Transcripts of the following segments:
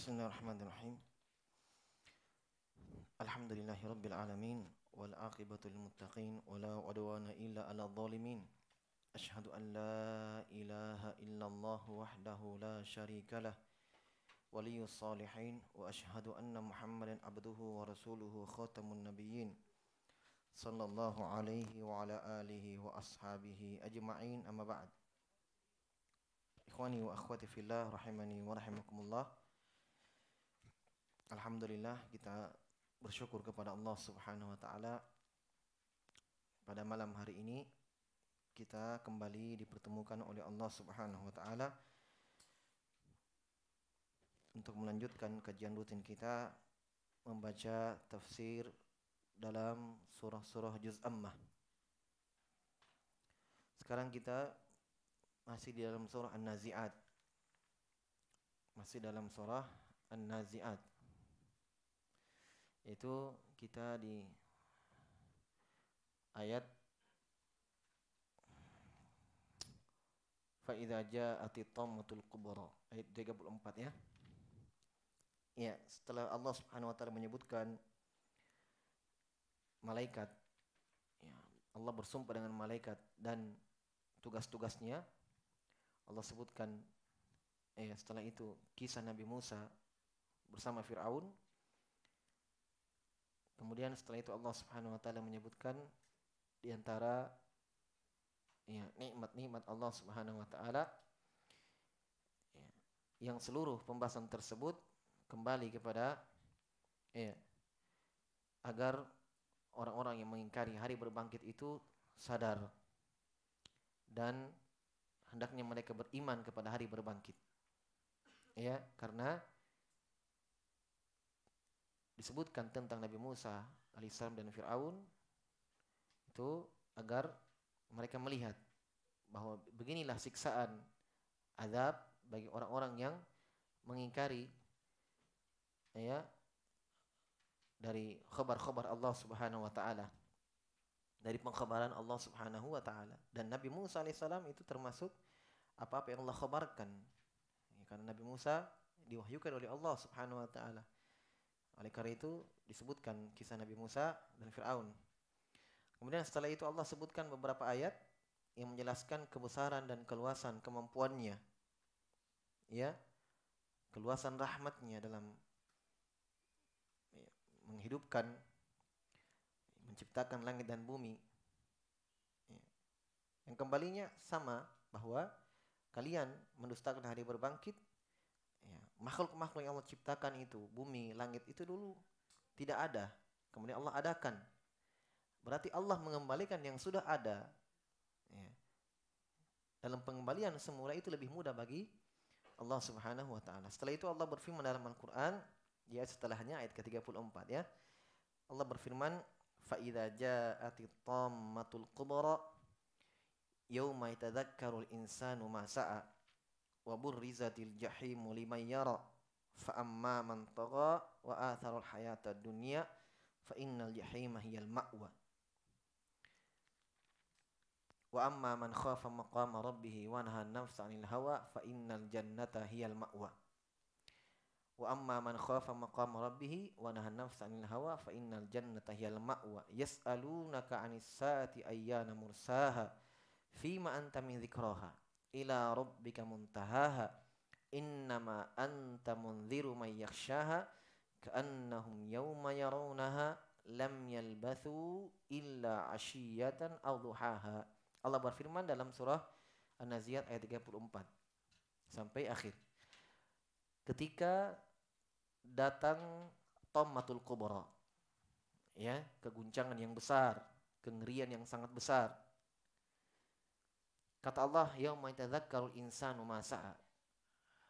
بسم الله الرحمن الرحيم الحمد لله رب العالمين والعاقبة للمتقين ولا عدوان إلا على الظالمين أشهد أن لا إله إلا الله وحده لا شريك له ولي الصالحين وأشهد أن محمدا عبده ورسوله خاتم النبيين صلى الله عليه وعلى آله وأصحابه أجمعين أما بعد إخواني وأخواتي في الله رحمني ورحمكم الله Alhamdulillah kita bersyukur kepada Allah Subhanahu wa taala. Pada malam hari ini kita kembali dipertemukan oleh Allah Subhanahu wa taala untuk melanjutkan kajian rutin kita membaca tafsir dalam surah-surah juz ammah. Sekarang kita masih di dalam surah An-Nazi'at. Masih dalam surah An-Nazi'at itu kita di ayat Fa'idha ati tammatul kubra Ayat 34 ya Ya setelah Allah subhanahu wa ta'ala menyebutkan Malaikat ya, Allah bersumpah dengan malaikat Dan tugas-tugasnya Allah sebutkan eh, Setelah itu kisah Nabi Musa Bersama Fir'aun Kemudian setelah itu Allah Subhanahu wa taala menyebutkan di antara ya nikmat-nikmat Allah Subhanahu wa taala ya, yang seluruh pembahasan tersebut kembali kepada ya agar orang-orang yang mengingkari hari berbangkit itu sadar dan hendaknya mereka beriman kepada hari berbangkit. Ya, karena disebutkan tentang Nabi Musa alaihissalam dan Fir'aun itu agar mereka melihat bahwa beginilah siksaan azab bagi orang-orang yang mengingkari ya dari khabar-khabar Allah Subhanahu wa taala dari pengkhabaran Allah Subhanahu wa taala dan Nabi Musa alaihissalam itu termasuk apa-apa yang Allah khabarkan ya, karena Nabi Musa diwahyukan oleh Allah Subhanahu wa taala oleh karena itu disebutkan kisah Nabi Musa dan Fir'aun. Kemudian setelah itu Allah sebutkan beberapa ayat yang menjelaskan kebesaran dan keluasan kemampuannya. Ya. Keluasan rahmatnya dalam ya, menghidupkan menciptakan langit dan bumi. Ya. Yang kembalinya sama bahwa kalian mendustakan hari berbangkit makhluk-makhluk yang Allah ciptakan itu, bumi, langit itu dulu tidak ada. Kemudian Allah adakan. Berarti Allah mengembalikan yang sudah ada. Ya. Dalam pengembalian semula itu lebih mudah bagi Allah Subhanahu wa taala. Setelah itu Allah berfirman dalam Al-Qur'an di ya, setelahnya ayat ke-34 ya. Allah berfirman, "Fa idza ja'ati tammatul kubra yauma yatadzakkarul insanu ma sa'a." وبرزت الجحيم لمن يرى فأما من طغى وآثر الحياة الدنيا فإن الجحيم هي المأوى وأما من خاف مقام ربه ونهى النفس عن الهوى فإن الجنة هي المأوى وأما من خاف مقام ربه ونهى النفس عن الهوى فإن الجنة هي المأوى يسألونك عن الساعة أيان مرساها فيما أنت من ذكراها ila rabbika muntahaha innama anta munziru man yakhshaha ka'annahum yawma yarawnaha lam yalbathu illa ashiyatan aw duhaha Allah berfirman dalam surah An-Naziat ayat 34 sampai akhir ketika datang tomatul kubra ya keguncangan yang besar kengerian yang sangat besar Kata Allah, yauma yatadzakkaru insanu masa'a.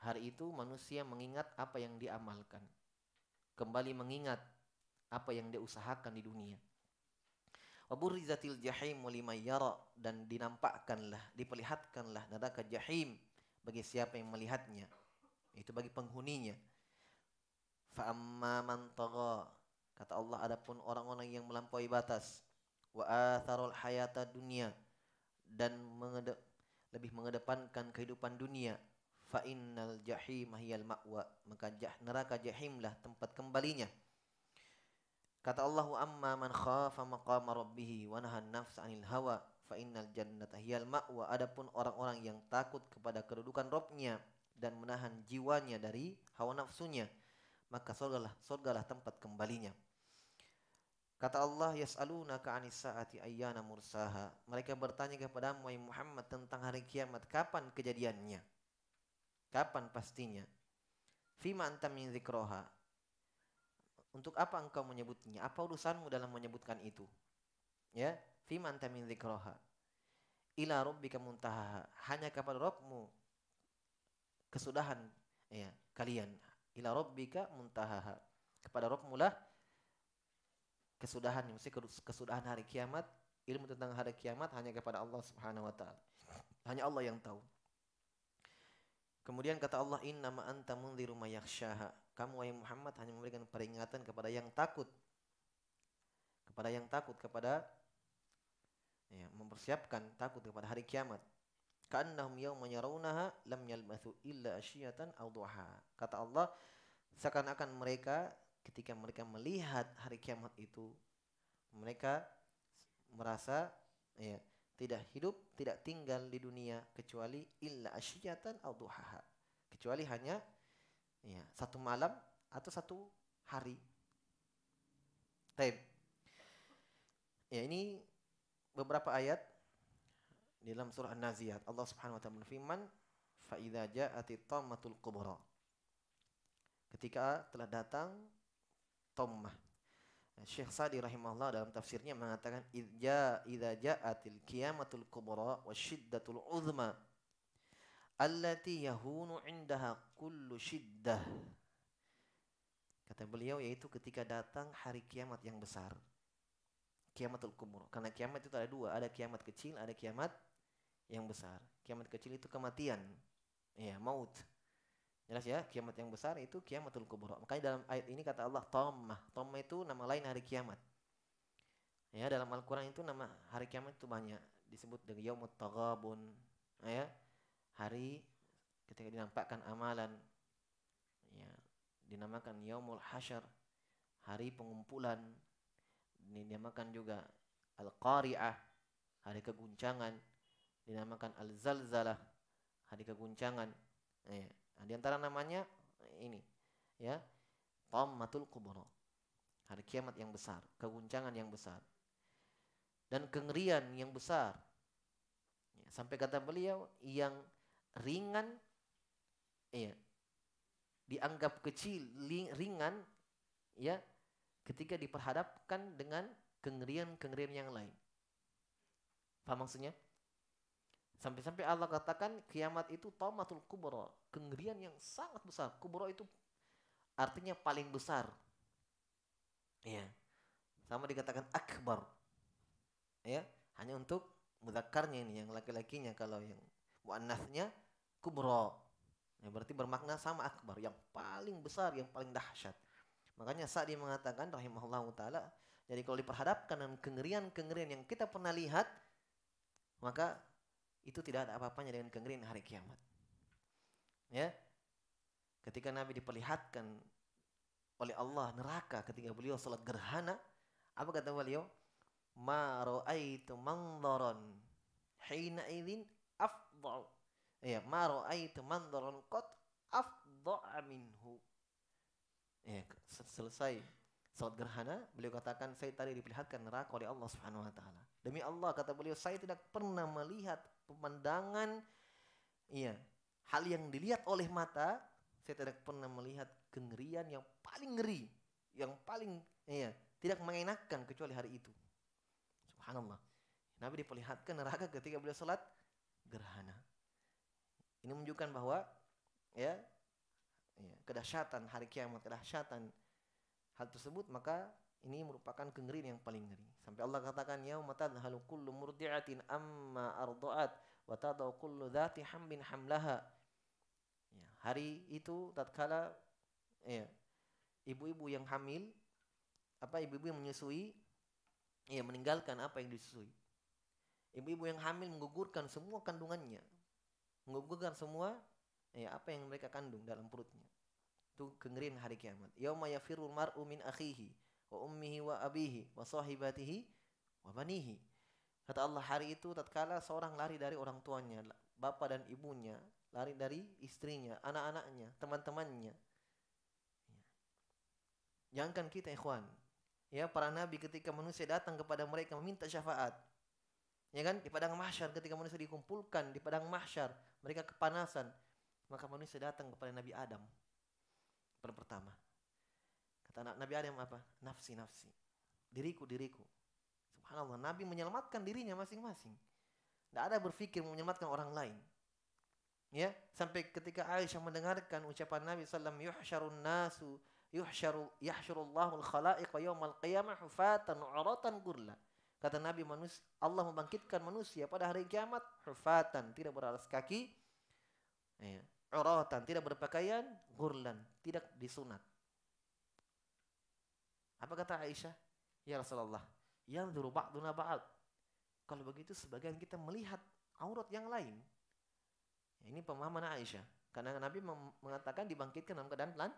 Hari itu manusia mengingat apa yang diamalkan. Kembali mengingat apa yang diusahakan di dunia. Waburrizatil jahim liman yara dan dinampakkanlah, diperlihatkanlah neraka jahim bagi siapa yang melihatnya. Itu bagi penghuninya. Fa'amma man tagha. Kata Allah adapun orang-orang yang melampaui batas wa atharul hayata dunia dan mengedep, lebih mengedepankan kehidupan dunia fa innal jahim hiyal ma'wa maka jah, neraka jahimlah tempat kembalinya kata Allah amma man khafa maqama rabbih wa nahan nafs anil hawa fa innal jannata hiyal ma'wa adapun orang-orang yang takut kepada kedudukan Robnya dan menahan jiwanya dari hawa nafsunya maka surgalah surgalah tempat kembalinya Kata Allah, yas'aluna anis saati ayyana mursaha. Mereka bertanya kepada Muhammad tentang hari kiamat. Kapan kejadiannya? Kapan pastinya? Fima anta min zikroha. Untuk apa engkau menyebutnya? Apa urusanmu dalam menyebutkan itu? Ya, fima anta min zikroha. Ila rabbika muntahaha. Hanya kepada Rabbmu kesudahan ya, kalian. Ila rabbika muntahaha. Kepada Rabbmu lah kesudahan, mesti kesudahan hari kiamat, ilmu tentang hari kiamat hanya kepada Allah Subhanahu wa taala. Hanya Allah yang tahu. Kemudian kata Allah inna ma anta mundziru yaksha Kamu wahai Muhammad hanya memberikan peringatan kepada yang takut. Kepada yang takut kepada ya, mempersiapkan takut kepada hari kiamat. Ka'annahum yawma yarawnaha lam yalbathu illa ashiyatan aw Kata Allah seakan-akan mereka ketika mereka melihat hari kiamat itu mereka merasa ya tidak hidup tidak tinggal di dunia kecuali illa asyiyatan au duhaha kecuali hanya ya satu malam atau satu hari tapi Ya ini beberapa ayat di dalam surah An-Naziat Allah Subhanahu wa taala berfirman fa idza ja'atit tammatul kubra ketika telah datang dhammah. Syekh Sadi rahimahullah dalam tafsirnya mengatakan idza idza ja'atil qiyamatul kubra wasyiddatul uzma allati yahunu indaha kullu syiddah. Kata beliau yaitu ketika datang hari kiamat yang besar. Kiamatul kubra. Karena kiamat itu ada dua, ada kiamat kecil, ada kiamat yang besar. Kiamat kecil itu kematian. Ya, maut Jelas ya, kiamat yang besar itu kiamatul kubra. Makanya dalam ayat ini kata Allah Tammah. Tammah itu nama lain hari kiamat. Ya, dalam Al-Qur'an itu nama hari kiamat itu banyak disebut dengan yaumut taghabun. Ya. Hari ketika dinampakkan amalan. Ya, dinamakan yaumul hashar, Hari pengumpulan. dinamakan juga al-qari'ah. Hari keguncangan. Dinamakan al-zalzalah. Hari keguncangan. Ya Nah, di antara namanya ini ya Matul Kubro. Hari kiamat yang besar, keguncangan yang besar. Dan kengerian yang besar. Ya, sampai kata beliau yang ringan ya dianggap kecil ringan ya ketika diperhadapkan dengan kengerian-kengerian yang lain. apa maksudnya? Sampai-sampai Allah katakan kiamat itu taumatul kubro. Kengerian yang sangat besar. Kubro itu artinya paling besar. Ya. Sama dikatakan akbar. Ya, hanya untuk mudakarnya ini yang laki-lakinya kalau yang muannasnya kubro. Ya, berarti bermakna sama akbar, yang paling besar, yang paling dahsyat. Makanya Sa'di mengatakan rahimahullah taala, jadi kalau diperhadapkan dengan kengerian-kengerian yang kita pernah lihat, maka itu tidak ada apa-apanya dengan kengerian hari kiamat. Ya. Ketika Nabi diperlihatkan oleh Allah neraka ketika beliau salat gerhana, apa kata beliau? Ma ra'aitu mandaran hina idzin afdha. Ya, ma ra'aitu mandaran qad afdha minhu. Ya, selesai salat gerhana, beliau katakan saya tadi diperlihatkan neraka oleh Allah Subhanahu wa taala. Demi Allah kata beliau saya tidak pernah melihat pemandangan iya, hal yang dilihat oleh mata, saya tidak pernah melihat kengerian yang paling ngeri, yang paling iya, tidak mengenakan kecuali hari itu. Subhanallah. Nabi diperlihatkan neraka ketika beliau salat gerhana. Ini menunjukkan bahwa ya iya, kedahsyatan hari kiamat, kedahsyatan hal tersebut maka ini merupakan kengerian yang paling ngeri. Sampai Allah katakan ya matad kullu murdi'atin amma ardoat wa tadau kullu dhati hamlin hamlaha. Ya, hari itu tatkala ya, ibu-ibu yang hamil apa ibu-ibu yang menyusui ya meninggalkan apa yang disusui. Ibu-ibu yang hamil menggugurkan semua kandungannya. Menggugurkan semua ya apa yang mereka kandung dalam perutnya. Itu kengerian hari kiamat. Yauma yafirul mar'u min akhihi wa ummihi wa abihi wa sahibatihi wa banihi. Kata Allah hari itu tatkala seorang lari dari orang tuanya, bapak dan ibunya, lari dari istrinya, anak-anaknya, teman-temannya. Ya. Jangankan kita ikhwan. Ya, para nabi ketika manusia datang kepada mereka meminta syafaat. Ya kan? Di padang mahsyar ketika manusia dikumpulkan di padang mahsyar, mereka kepanasan, maka manusia datang kepada Nabi Adam pertama. Kata Nabi Adam apa? Nafsi, nafsi. Diriku, diriku. Subhanallah, Nabi menyelamatkan dirinya masing-masing. Tidak ada berpikir menyelamatkan orang lain. Ya, sampai ketika Aisyah mendengarkan ucapan Nabi sallam yuhsyarun nasu yuhsyaru yahsyurullahu al-khalaiq yaumal qiyamah hufatan 'uratan gurla. Kata Nabi manusia, Allah membangkitkan manusia pada hari kiamat hufatan, tidak beralas kaki. Ya, Orotan tidak berpakaian gurlan, tidak disunat. Apa kata Aisyah? Ya Rasulullah, yang dulu dunia ba'd. Kalau begitu sebagian kita melihat aurat yang lain. Ya, ini pemahaman Aisyah. Karena Nabi mengatakan dibangkitkan dalam keadaan telan,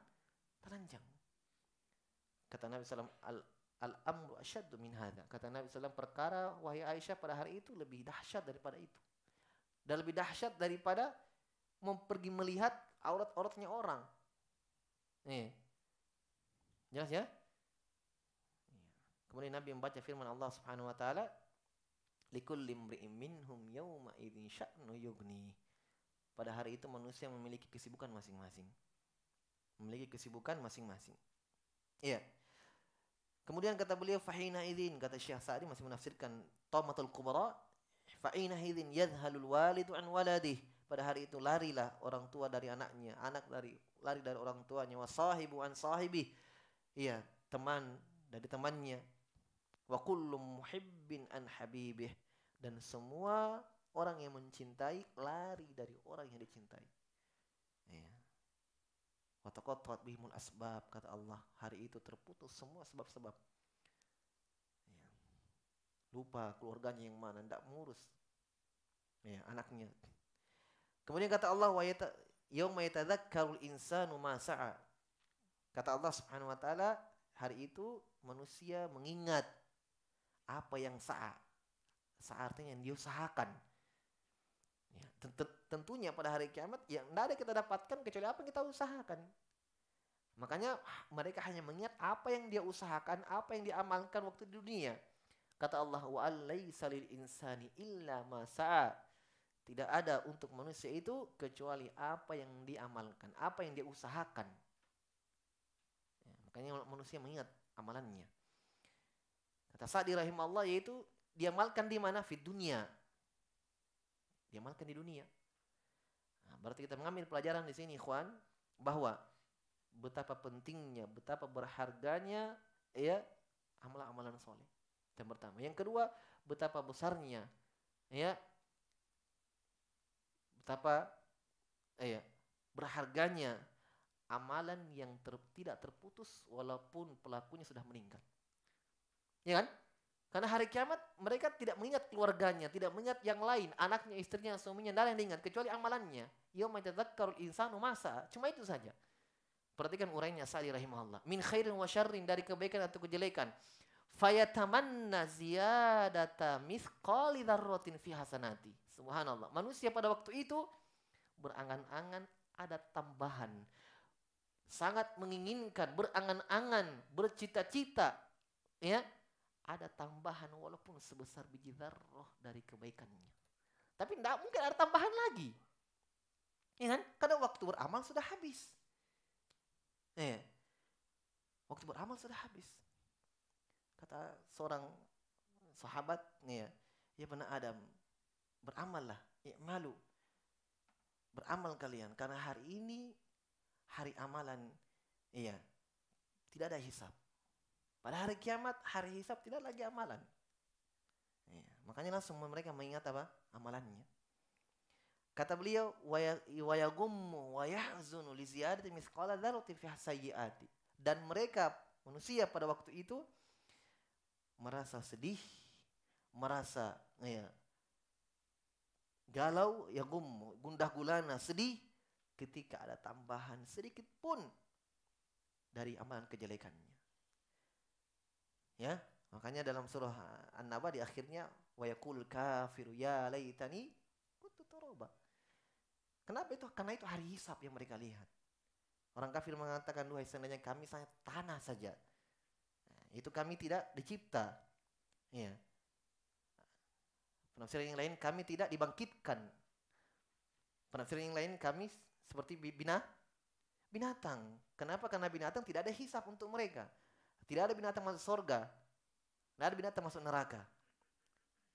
telanjang. Kata Nabi SAW, al, al amru asyaddu min hadha. Kata Nabi SAW, perkara wahai Aisyah pada hari itu lebih dahsyat daripada itu. Dan lebih dahsyat daripada mempergi melihat aurat-auratnya orang. Nih. Jelas ya? Kemudian Nabi membaca firman Allah Subhanahu wa taala, "Likulli imri'in minhum yawma idzin sya'nu yughni." Pada hari itu manusia memiliki kesibukan masing-masing. Memiliki kesibukan masing-masing. Iya. Kemudian kata beliau fahina idzin, kata Syekh Sa'di masih menafsirkan Tamatul Kubra, fa'ina idzin yadhalul walidu an waladih pada hari itu larilah orang tua dari anaknya, anak dari lari dari orang tuanya, wa sahibu an sahibi. Iya, teman dari temannya. Wa kullu muhibbin an habibih dan semua orang yang mencintai lari dari orang yang dicintai. Iya. Wa taqatta'at bihimul asbab kata Allah. Hari itu terputus semua sebab-sebab. Iya. Lupa keluarganya yang mana, tidak mengurus. Ya, anaknya Kemudian kata Allah wa yauma yatadzakkarul insanu ma sa'a. Kata Allah Subhanahu wa taala, hari itu manusia mengingat apa yang sa'a. Sa'a artinya yang diusahakan. Ya, tentunya pada hari kiamat ya, yang tidak ada kita dapatkan kecuali apa yang kita usahakan. Makanya ah, mereka hanya mengingat apa yang dia usahakan, apa yang diamalkan waktu di dunia. Kata Allah, "Wa insani illa ma sa'a." Tidak ada untuk manusia itu kecuali apa yang diamalkan, apa yang diusahakan. Ya, makanya manusia mengingat amalannya. Kata Sa'di Allah yaitu diamalkan di mana? Di dunia. Diamalkan di dunia. Nah, berarti kita mengambil pelajaran di sini, Ikhwan, bahwa betapa pentingnya, betapa berharganya ya amalan-amalan soleh. Yang pertama. Yang kedua, betapa besarnya ya betapa eh ya, berharganya amalan yang ter, tidak terputus walaupun pelakunya sudah meninggal. Ya kan? Karena hari kiamat mereka tidak mengingat keluarganya, tidak mengingat yang lain, anaknya, istrinya, suaminya, dan yang diingat kecuali amalannya. Yauma tadzakkarul insanu masa. Cuma itu saja. Perhatikan urainya Sa'di rahimahullah. Min khairin wa syarrin dari kebaikan atau kejelekan. Fayatamanna ziyadata mithqali dzarratin fi hasanati. Subhanallah. Manusia pada waktu itu berangan-angan ada tambahan. Sangat menginginkan, berangan-angan, bercita-cita. Ya, ada tambahan walaupun sebesar biji zarroh dari kebaikannya. Tapi tidak mungkin ada tambahan lagi. Ya kan? Karena waktu beramal sudah habis. Ya. Waktu beramal sudah habis. Kata seorang sahabat, ya, ya pernah Adam, beramal beramallah, malu Beramal kalian karena hari ini hari amalan iya. Tidak ada hisap Pada hari kiamat, hari hisap tidak lagi amalan. Iya. Makanya langsung mereka mengingat apa? Amalannya. Kata beliau, waya yagummu wa yahzunu li ziyadati mithqala Dan mereka manusia pada waktu itu merasa sedih, merasa ya, Galau ya gum, gundah gulana, sedih ketika ada tambahan sedikit pun dari amalan kejelekannya. Ya, makanya dalam surah An-Naba di akhirnya wa yaqul kafiru ya laitani kuntu Kenapa itu? Karena itu hari hisap yang mereka lihat. Orang kafir mengatakan, "Duhai seandainya kami saya tanah saja." Nah, itu kami tidak dicipta. Ya. Penafsiran yang lain kami tidak dibangkitkan. Penafsiran yang lain kami seperti bina binatang. Kenapa? Karena binatang tidak ada hisap untuk mereka. Tidak ada binatang masuk surga. Tidak ada binatang masuk neraka.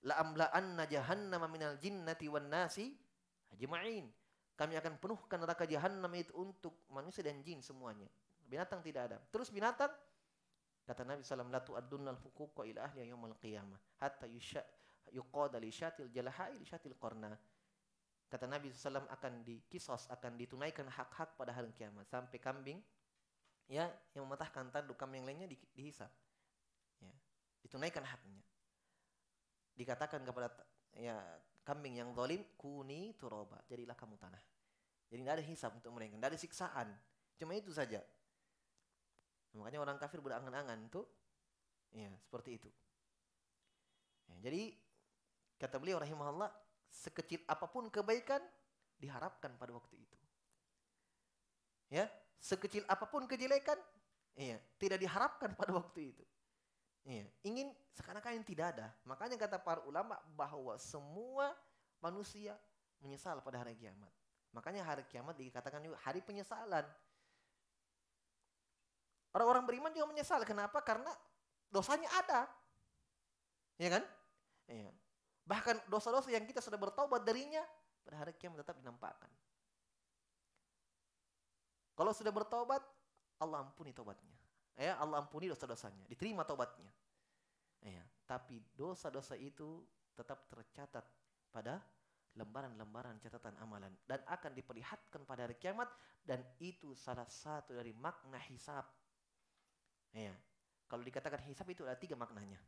La amla'anna jahannama minal jinnati wan nasi ajma'in. Kami akan penuhkan neraka jahannam itu untuk manusia dan jin semuanya. Binatang tidak ada. Terus binatang Kata Nabi SAW, La tu'addunnal hukuqa ila ahliya yawmal qiyamah. Hatta yusha' yuqada li syatil jalaha'i li syatil qarna. Kata Nabi SAW akan dikisos, akan ditunaikan hak-hak pada hari kiamat. Sampai kambing ya yang mematahkan tanduk kambing yang lainnya di, dihisap. Ya, ditunaikan haknya. Dikatakan kepada ya kambing yang zalim, kuni turoba, jadilah kamu tanah. Jadi tidak ada hisap untuk mereka, tidak ada siksaan. Cuma itu saja. makanya orang kafir berangan-angan tuh ya seperti itu. Ya, jadi Kata beliau rahimahullah, sekecil apapun kebaikan diharapkan pada waktu itu. Ya, sekecil apapun kejelekan, iya, tidak diharapkan pada waktu itu. Iya, ingin seakan-akan yang tidak ada. Makanya kata para ulama bahwa semua manusia menyesal pada hari kiamat. Makanya hari kiamat dikatakan juga hari penyesalan. Orang-orang beriman juga menyesal. Kenapa? Karena dosanya ada. Ya kan? Iya. Bahkan dosa-dosa yang kita sudah bertobat darinya pada hari kiamat tetap dinampakkan. Kalau sudah bertobat, Allah ampuni tobatnya, Ya, Allah ampuni dosa-dosanya, diterima tobatnya. Ya, tapi dosa-dosa itu tetap tercatat pada lembaran-lembaran catatan amalan dan akan diperlihatkan pada hari kiamat dan itu salah satu dari makna hisab. Ya. Kalau dikatakan hisab itu ada tiga maknanya.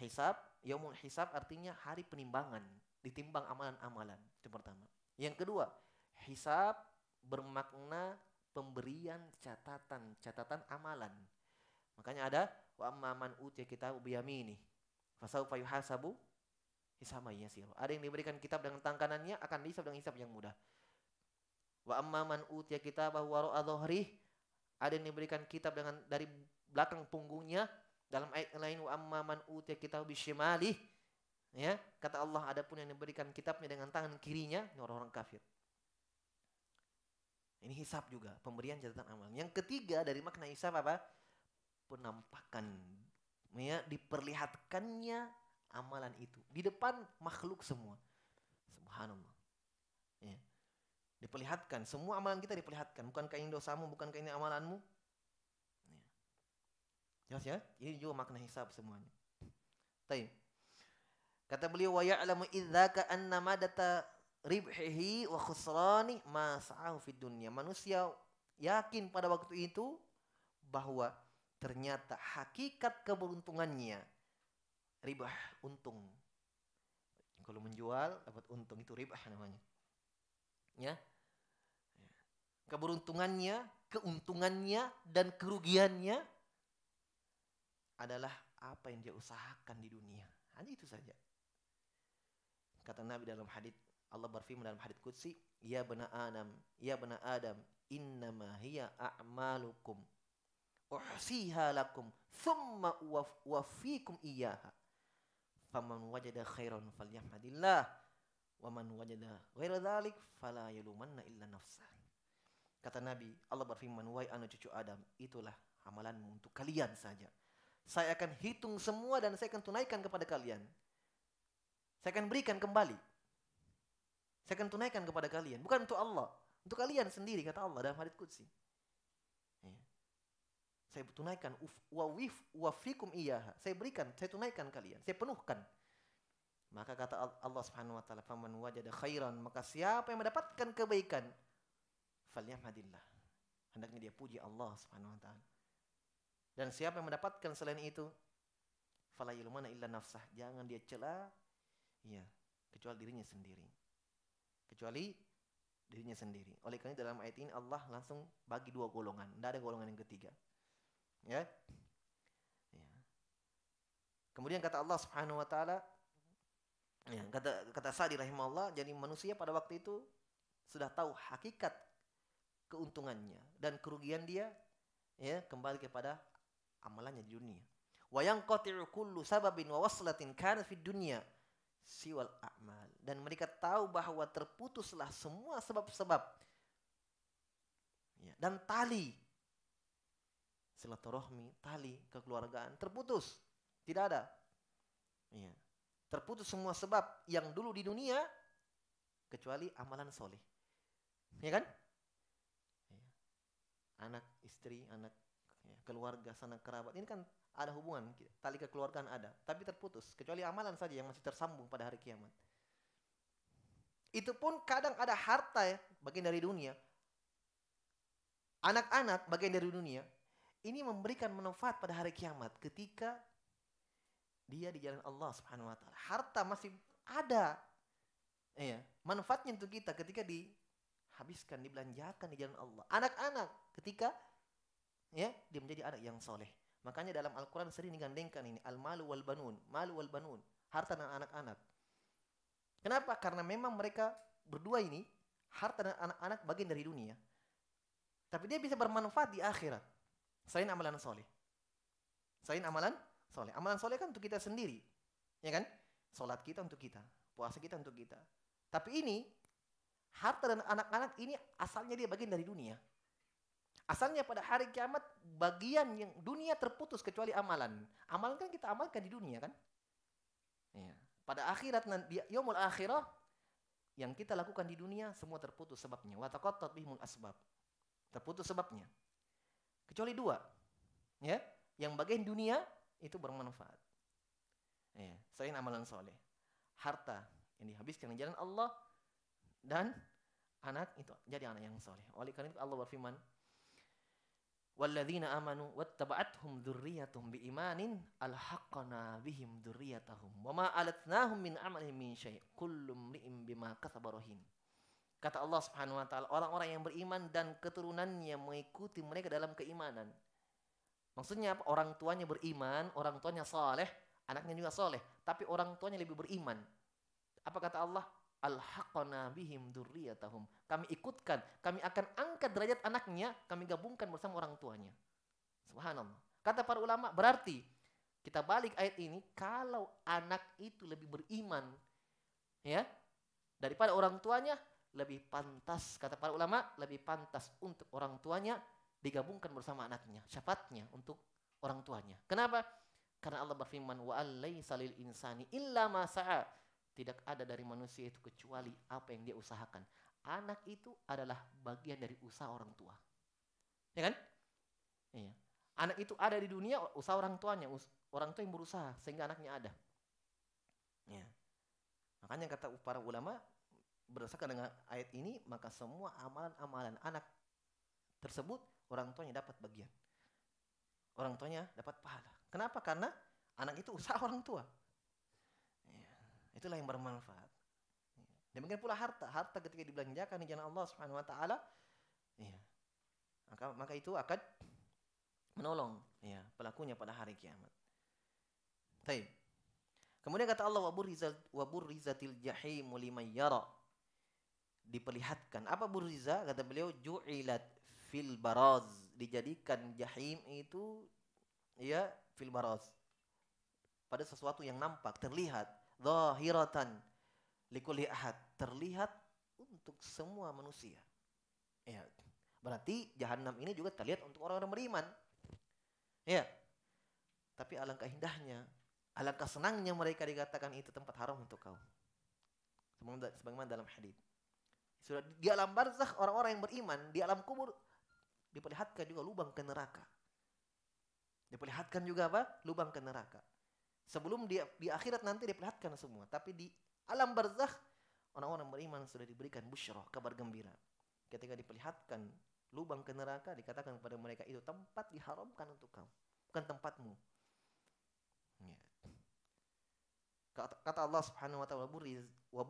Hisab, yaumul hisab artinya hari penimbangan, ditimbang amalan-amalan. Itu pertama. Yang kedua, hisab bermakna pemberian catatan, catatan amalan. Makanya ada wa amman utiya kitab biyamini fasawfa yuhasabu hisaban ya sih Ada yang diberikan kitab dengan tangan kanannya akan dihisab dengan hisab yang mudah. Wa amman utiya kitabahu wara'a ada yang diberikan kitab dengan dari belakang punggungnya dalam ayat lain wa man utiya kitab bisyimali ya kata Allah adapun yang diberikan kitabnya dengan tangan kirinya ini orang-orang kafir. Ini hisap juga pemberian catatan amal. Yang ketiga dari makna hisap apa? Penampakan ya diperlihatkannya amalan itu di depan makhluk semua. Subhanallah. Ya. Diperlihatkan, semua amalan kita diperlihatkan. bukan ini dosamu, bukan ini amalanmu? Jelas ya? Ini juga makna hisab semuanya. Baik. Kata beliau wa ya'lamu idzaka anna madata ribhihi wa khusrani ma sa'ahu fid Manusia yakin pada waktu itu bahwa ternyata hakikat keberuntungannya ribah untung. Kalau menjual dapat untung itu ribah namanya. Ya. Keberuntungannya, keuntungannya dan kerugiannya adalah apa yang dia usahakan di dunia. Hanya itu saja. Kata Nabi dalam hadis Allah berfirman dalam hadis qudsi, "Ya bena Adam, ya bena Adam, innama hiya a'malukum uhsiha lakum thumma wafikum iyaha. Faman wajada khairan falyahmadillah wa man wajada ghaira dzalik fala yalumanna illa nafsah. Kata Nabi, Allah berfirman, "Wahai anak cucu Adam, itulah amalanmu untuk kalian saja." Saya akan hitung semua dan saya akan tunaikan kepada kalian. Saya akan berikan kembali. Saya akan tunaikan kepada kalian. Bukan untuk Allah. Untuk kalian sendiri, kata Allah dalam hadits Qudsi. Ya. Saya tunaikan. Wa Wawif wafikum iyaha. Saya berikan, saya tunaikan kalian. Saya penuhkan. Maka kata Allah Subhanahu wa taala, "Faman wajada khairan," maka siapa yang mendapatkan kebaikan, falyahmadillah. Hendaknya dia puji Allah Subhanahu wa taala. Dan siapa yang mendapatkan selain itu? Fala yulmana illa nafsah. Jangan dia cela ya, kecuali dirinya sendiri. Kecuali dirinya sendiri. Oleh karena dalam ayat ini Allah langsung bagi dua golongan. Tidak ada golongan yang ketiga. Ya. ya. Kemudian kata Allah Subhanahu wa taala ya, kata kata Sa'di rahimahullah, jadi manusia pada waktu itu sudah tahu hakikat keuntungannya dan kerugian dia ya kembali kepada amalannya di dunia. Wa kullu sababin wa waslatin kana fid dunya siwal a'mal. Dan mereka tahu bahwa terputuslah semua sebab-sebab ya, dan tali silaturahmi, tali kekeluargaan terputus. Tidak ada. Ya. Terputus semua sebab yang dulu di dunia kecuali amalan soleh. Ya kan? Ya. Anak, istri, anak ya, keluarga sanak kerabat ini kan ada hubungan tali kekeluargaan ada tapi terputus kecuali amalan saja yang masih tersambung pada hari kiamat itu pun kadang ada harta ya bagian dari dunia anak-anak bagian dari dunia ini memberikan manfaat pada hari kiamat ketika dia di jalan Allah Subhanahu wa taala harta masih ada ya manfaatnya untuk kita ketika dihabiskan dibelanjakan di jalan Allah anak-anak ketika ya dia menjadi anak yang soleh makanya dalam Al-Quran sering digandengkan ini al-malu wal banun malu wal banun harta dan anak-anak kenapa karena memang mereka berdua ini harta dan anak-anak bagian dari dunia tapi dia bisa bermanfaat di akhirat selain amalan soleh selain amalan soleh amalan soleh kan untuk kita sendiri ya kan Salat kita untuk kita puasa kita untuk kita tapi ini harta dan anak-anak ini asalnya dia bagian dari dunia Asalnya pada hari kiamat bagian yang dunia terputus kecuali amalan. Amalan kan kita amalkan di dunia kan? Ya. Pada akhirat nanti yaumul akhirah yang kita lakukan di dunia semua terputus sebabnya. Wa taqattat bihimul asbab. Terputus sebabnya. Kecuali dua. Ya, yang bagian dunia itu bermanfaat. Ya, selain amalan soleh. Harta yang dihabiskan di jalan Allah dan anak itu jadi anak yang soleh. Oleh karena itu Allah berfirman, walladzina amanu wattaba'athum dzurriyyatuhum biimanin alhaqqana bihim dzurriyyatahum wama alatnahum min amalihim min syai' kullu imri'in bima kasaba rahin kata Allah Subhanahu wa taala orang-orang yang beriman dan keturunannya mengikuti mereka dalam keimanan maksudnya apa? orang tuanya beriman orang tuanya saleh anaknya juga saleh tapi orang tuanya lebih beriman apa kata Allah alhaqna bihim dzurriyyatahum. Kami ikutkan, kami akan angkat derajat anaknya, kami gabungkan bersama orang tuanya. Subhanallah. Kata para ulama, berarti kita balik ayat ini kalau anak itu lebih beriman ya daripada orang tuanya lebih pantas kata para ulama lebih pantas untuk orang tuanya digabungkan bersama anaknya syafaatnya untuk orang tuanya kenapa karena Allah berfirman wa alaihi salil insani illa masaa. Tidak ada dari manusia itu kecuali apa yang dia usahakan. Anak itu adalah bagian dari usaha orang tua. Ya kan? Iya. Anak itu ada di dunia usaha orang tuanya, orang tua yang berusaha sehingga anaknya ada. Ya. Makanya kata para ulama berdasarkan dengan ayat ini maka semua amalan-amalan anak tersebut orang tuanya dapat bagian. Orang tuanya dapat pahala. Kenapa? Karena anak itu usaha orang tua. Itulah yang bermanfaat. Iya. Demikian pula harta. Harta ketika dibelanjakan di jalan Allah Subhanahu wa taala, ya. Maka maka itu akan menolong ya pelakunya pada hari kiamat. Baik. Kemudian kata Allah waburizat waburizatil jahim liman yara. Diperlihatkan apa buriza? Kata beliau ju'ilat fil baraz. Dijadikan jahim itu ya fil baraz. Pada sesuatu yang nampak, terlihat zahiratan likulli ahad, terlihat untuk semua manusia. Ya. Berarti jahanam ini juga terlihat untuk orang-orang beriman. Ya. Tapi alangkah indahnya, alangkah senangnya mereka dikatakan itu tempat haram untuk kau. Sebagaimana dalam hadis. Sudah di alam barzah orang-orang yang beriman, di alam kubur diperlihatkan juga lubang ke neraka. Diperlihatkan juga apa? Lubang ke neraka sebelum dia di akhirat nanti diperlihatkan semua. Tapi di alam barzakh orang-orang beriman sudah diberikan busyroh, kabar gembira. Ketika diperlihatkan lubang ke neraka dikatakan kepada mereka itu tempat diharamkan untuk kamu, bukan tempatmu. Ya. Kata, Allah Subhanahu wa taala burriz wa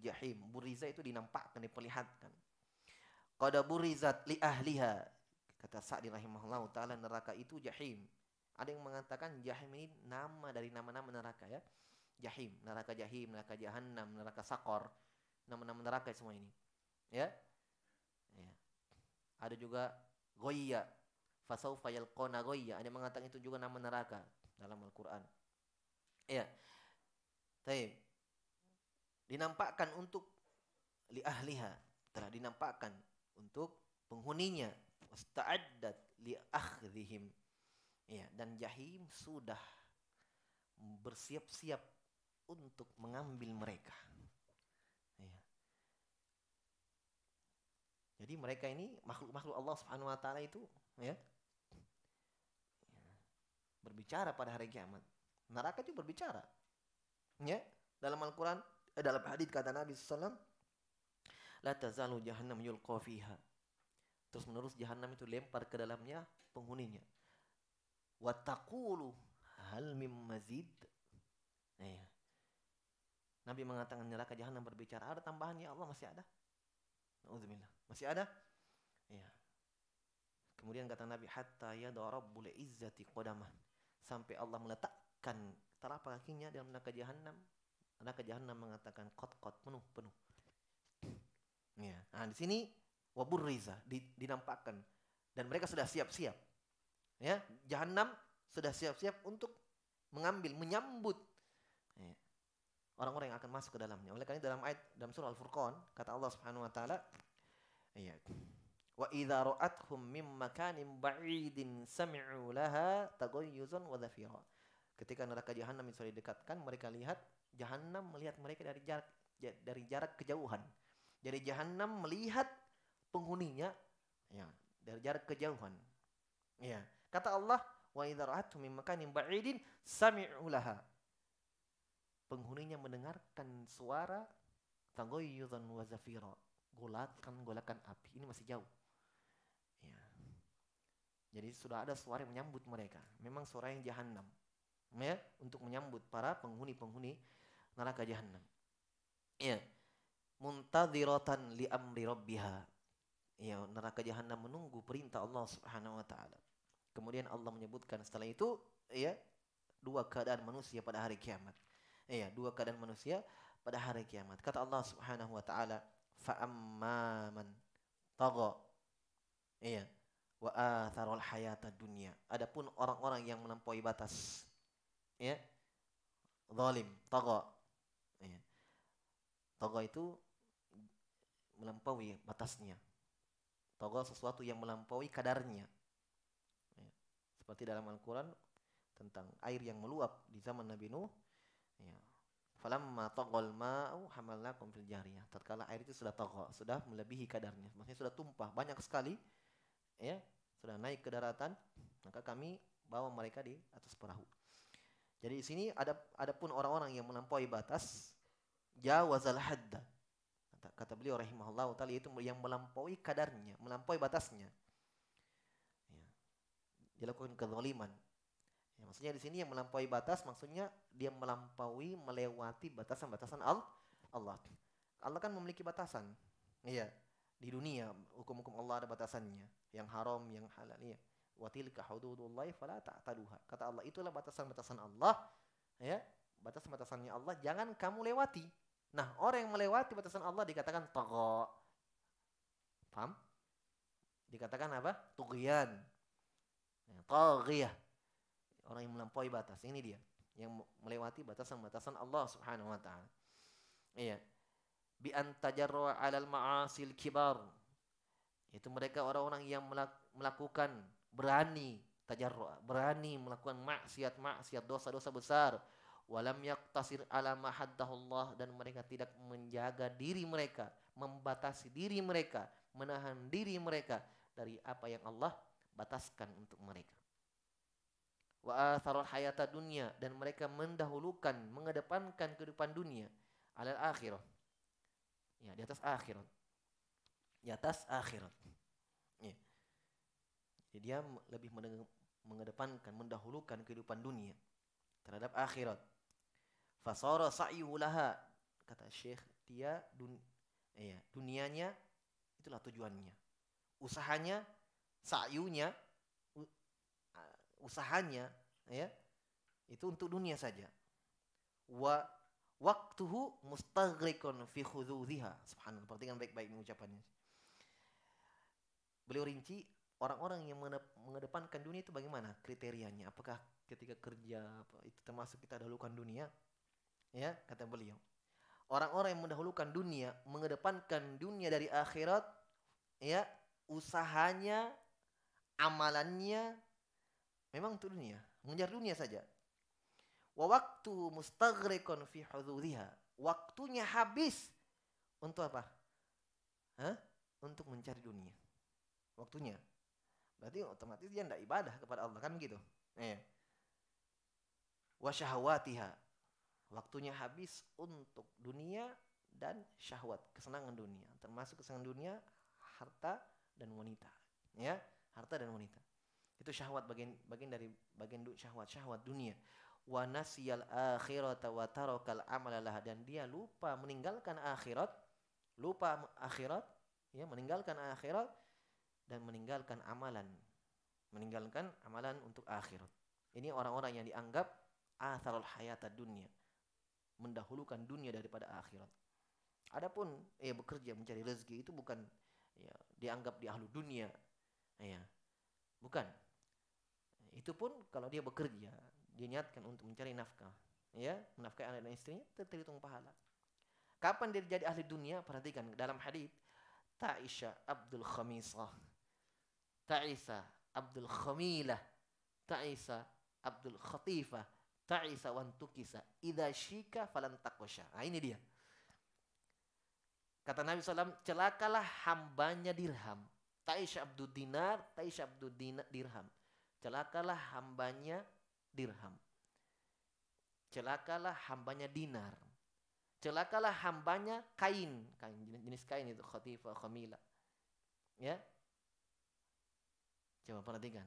jahim. Burriza itu dinampakkan, diperlihatkan. Qad burrizat li ahliha. Kata Sa'di rahimahullah taala neraka itu jahim ada yang mengatakan Jahim ini nama dari nama-nama neraka ya. Jahim, neraka Jahim, neraka Jahannam, neraka Sakor. Nama-nama neraka semua ini. Ya. ya. Ada juga Goya. Fasaufa yalqona Goya. Ada yang mengatakan itu juga nama neraka dalam Al-Quran. Ya. Tapi dinampakkan untuk li ahliha telah dinampakkan untuk penghuninya wasta'addat li akhdhihim Ya, dan jahim sudah bersiap-siap untuk mengambil mereka. Ya. Jadi mereka ini makhluk-makhluk Allah Subhanahu wa taala itu ya, berbicara pada hari kiamat. Neraka itu berbicara. Ya, dalam Al-Qur'an eh, dalam hadis kata Nabi SAW la tazalu jahannam yulqa fiha. Terus menerus Jahannam itu lempar ke dalamnya penghuninya wa taqulu hal mim mazid. ya. Nabi mengatakan neraka jahanam berbicara, ada tambahan ya Allah masih ada? Alhamdulillah Masih ada? Ya. Kemudian kata Nabi hatta ya darabbul izzati qadamah. Sampai Allah meletakkan telapak kakinya dalam neraka jahanam. Neraka jahanam mengatakan kot kot penuh penuh. Ya. Nah, di sini wabur di, dinampakkan dan mereka sudah siap-siap ya jahanam sudah siap-siap untuk mengambil menyambut orang ya. orang-orang yang akan masuk ke dalamnya oleh karena dalam ayat dalam surah al-furqan kata Allah subhanahu wa taala ya wa idza ra'athum min makanin ba'idin sami'u laha taghayyuzan wa dhafira ketika neraka jahanam itu didekatkan mereka lihat jahanam melihat mereka dari jarak dari jarak kejauhan dari jahanam melihat penghuninya ya dari jarak kejauhan ya Kata Allah, wa idza ra'atuhum min makanin ba'idin sami'u laha. Penghuninya mendengarkan suara tanggoyudan wa zafira. Golakan-golakan api. Ini masih jauh. Ya. Jadi sudah ada suara yang menyambut mereka. Memang suara yang jahanam. Ya, untuk menyambut para penghuni-penghuni neraka jahanam. Ya. Muntadhiratan li amri rabbiha. Ya, neraka jahanam menunggu perintah Allah Subhanahu wa taala. Kemudian Allah menyebutkan setelah itu ya dua keadaan manusia pada hari kiamat. Iya, dua keadaan manusia pada hari kiamat. Kata Allah Subhanahu wa taala, "Fa amman tagha." Iya, wa atharul hayata dunya. Adapun orang-orang yang melampaui batas ya, zalim, tagha. Ya. Tagha itu melampaui batasnya. Tagha sesuatu yang melampaui kadarnya. Seperti dalam Al-Quran tentang air yang meluap di zaman Nabi Nuh. Ya. Falamma togol ma'u hamalnakum fil jariyah. Tatkala air itu sudah togol, sudah melebihi kadarnya. Maksudnya sudah tumpah banyak sekali. Ya, sudah naik ke daratan, maka kami bawa mereka di atas perahu. Jadi di sini ada adapun orang-orang yang melampaui batas jawazal hadda. Kata, kata beliau rahimahullah taala itu yang melampaui kadarnya, melampaui batasnya dilakukan kezaliman. Ya, maksudnya di sini yang melampaui batas maksudnya dia melampaui melewati batasan-batasan al Allah. Allah kan memiliki batasan. Iya. Di dunia hukum-hukum Allah ada batasannya, yang haram, yang halal, iya. Wa tilka hududullah fala ta'taduha. Kata Allah, itulah batasan-batasan Allah, ya. Batasan-batasannya Allah jangan kamu lewati. Nah, orang yang melewati batasan Allah dikatakan tagha. Paham? Dikatakan apa? Tugian. Taghiyah. Orang yang melampaui batas. Ini dia. Yang melewati batasan-batasan Allah subhanahu wa ta'ala. Iya. Bi antajarra alal ma'asil kibar. Itu mereka orang-orang yang melakukan berani tajarra, berani melakukan maksiat-maksiat dosa-dosa besar. Walam yaktasir ala mahaddahullah dan mereka tidak menjaga diri mereka, membatasi diri mereka, menahan diri mereka dari apa yang Allah bataskan untuk mereka. Wa atharul hayata dunia dan mereka mendahulukan, mengedepankan kehidupan dunia alal akhirah. Ya, di atas akhirat. Di atas akhirat. Ya. Jadi dia lebih mengedepankan, mendahulukan kehidupan dunia terhadap akhirat. Fasara sa'yuhu laha kata Syekh dia dun, eh, ya, dunianya itulah tujuannya. Usahanya sayunya, usahanya, ya itu untuk dunia saja. Wa waktuhu mustaghrikun fi khududhiha. Subhanallah, perhatikan baik-baik ucapannya. Beliau rinci orang-orang yang mengedepankan dunia itu bagaimana kriterianya? Apakah ketika kerja apa, itu termasuk kita dahulukan dunia? Ya, kata beliau. Orang-orang yang mendahulukan dunia, mengedepankan dunia dari akhirat, ya, usahanya amalannya memang untuk dunia, mengejar dunia saja. Wa waktu mustaghrikun fi huduriha. Waktunya habis untuk apa? Hah? Untuk mencari dunia. Waktunya. Berarti otomatis dia tidak ibadah kepada Allah kan begitu. Eh. Wa syahwatiha. Waktunya habis untuk dunia dan syahwat, kesenangan dunia, termasuk kesenangan dunia, harta dan wanita, ya harta dan wanita. Itu syahwat bagian bagian dari bagian syahwat, syahwat dunia. Wa nasiyal akhirata wa amalalah dan dia lupa meninggalkan akhirat, lupa akhirat, ya meninggalkan akhirat dan meninggalkan amalan. Meninggalkan amalan untuk akhirat. Ini orang-orang yang dianggap atharul hayata dunia. Mendahulukan dunia daripada akhirat. Adapun ya bekerja mencari rezeki itu bukan ya, dianggap di ahlu dunia Ya. Bukan. Itu pun kalau dia bekerja, dia niatkan untuk mencari nafkah, ya, menafkahi anak dan istrinya terhitung pahala. Kapan dia jadi ahli dunia? Perhatikan dalam hadis Ta'isha Abdul Khamisah. Ta'isa Abdul Khamilah. Ta'isa Abdul Khatifah. Ta'isa wantukisa. ida syika falan takwasha. Nah, ini dia. Kata Nabi SAW, celakalah hambanya dirham. Taish Abdud Dinar, Taish Dinar Dirham. Celakalah hambanya dirham. Celakalah hambanya dinar. Celakalah hambanya kain, kain jenis kain itu khatifah, khamila. Ya. Coba perhatikan.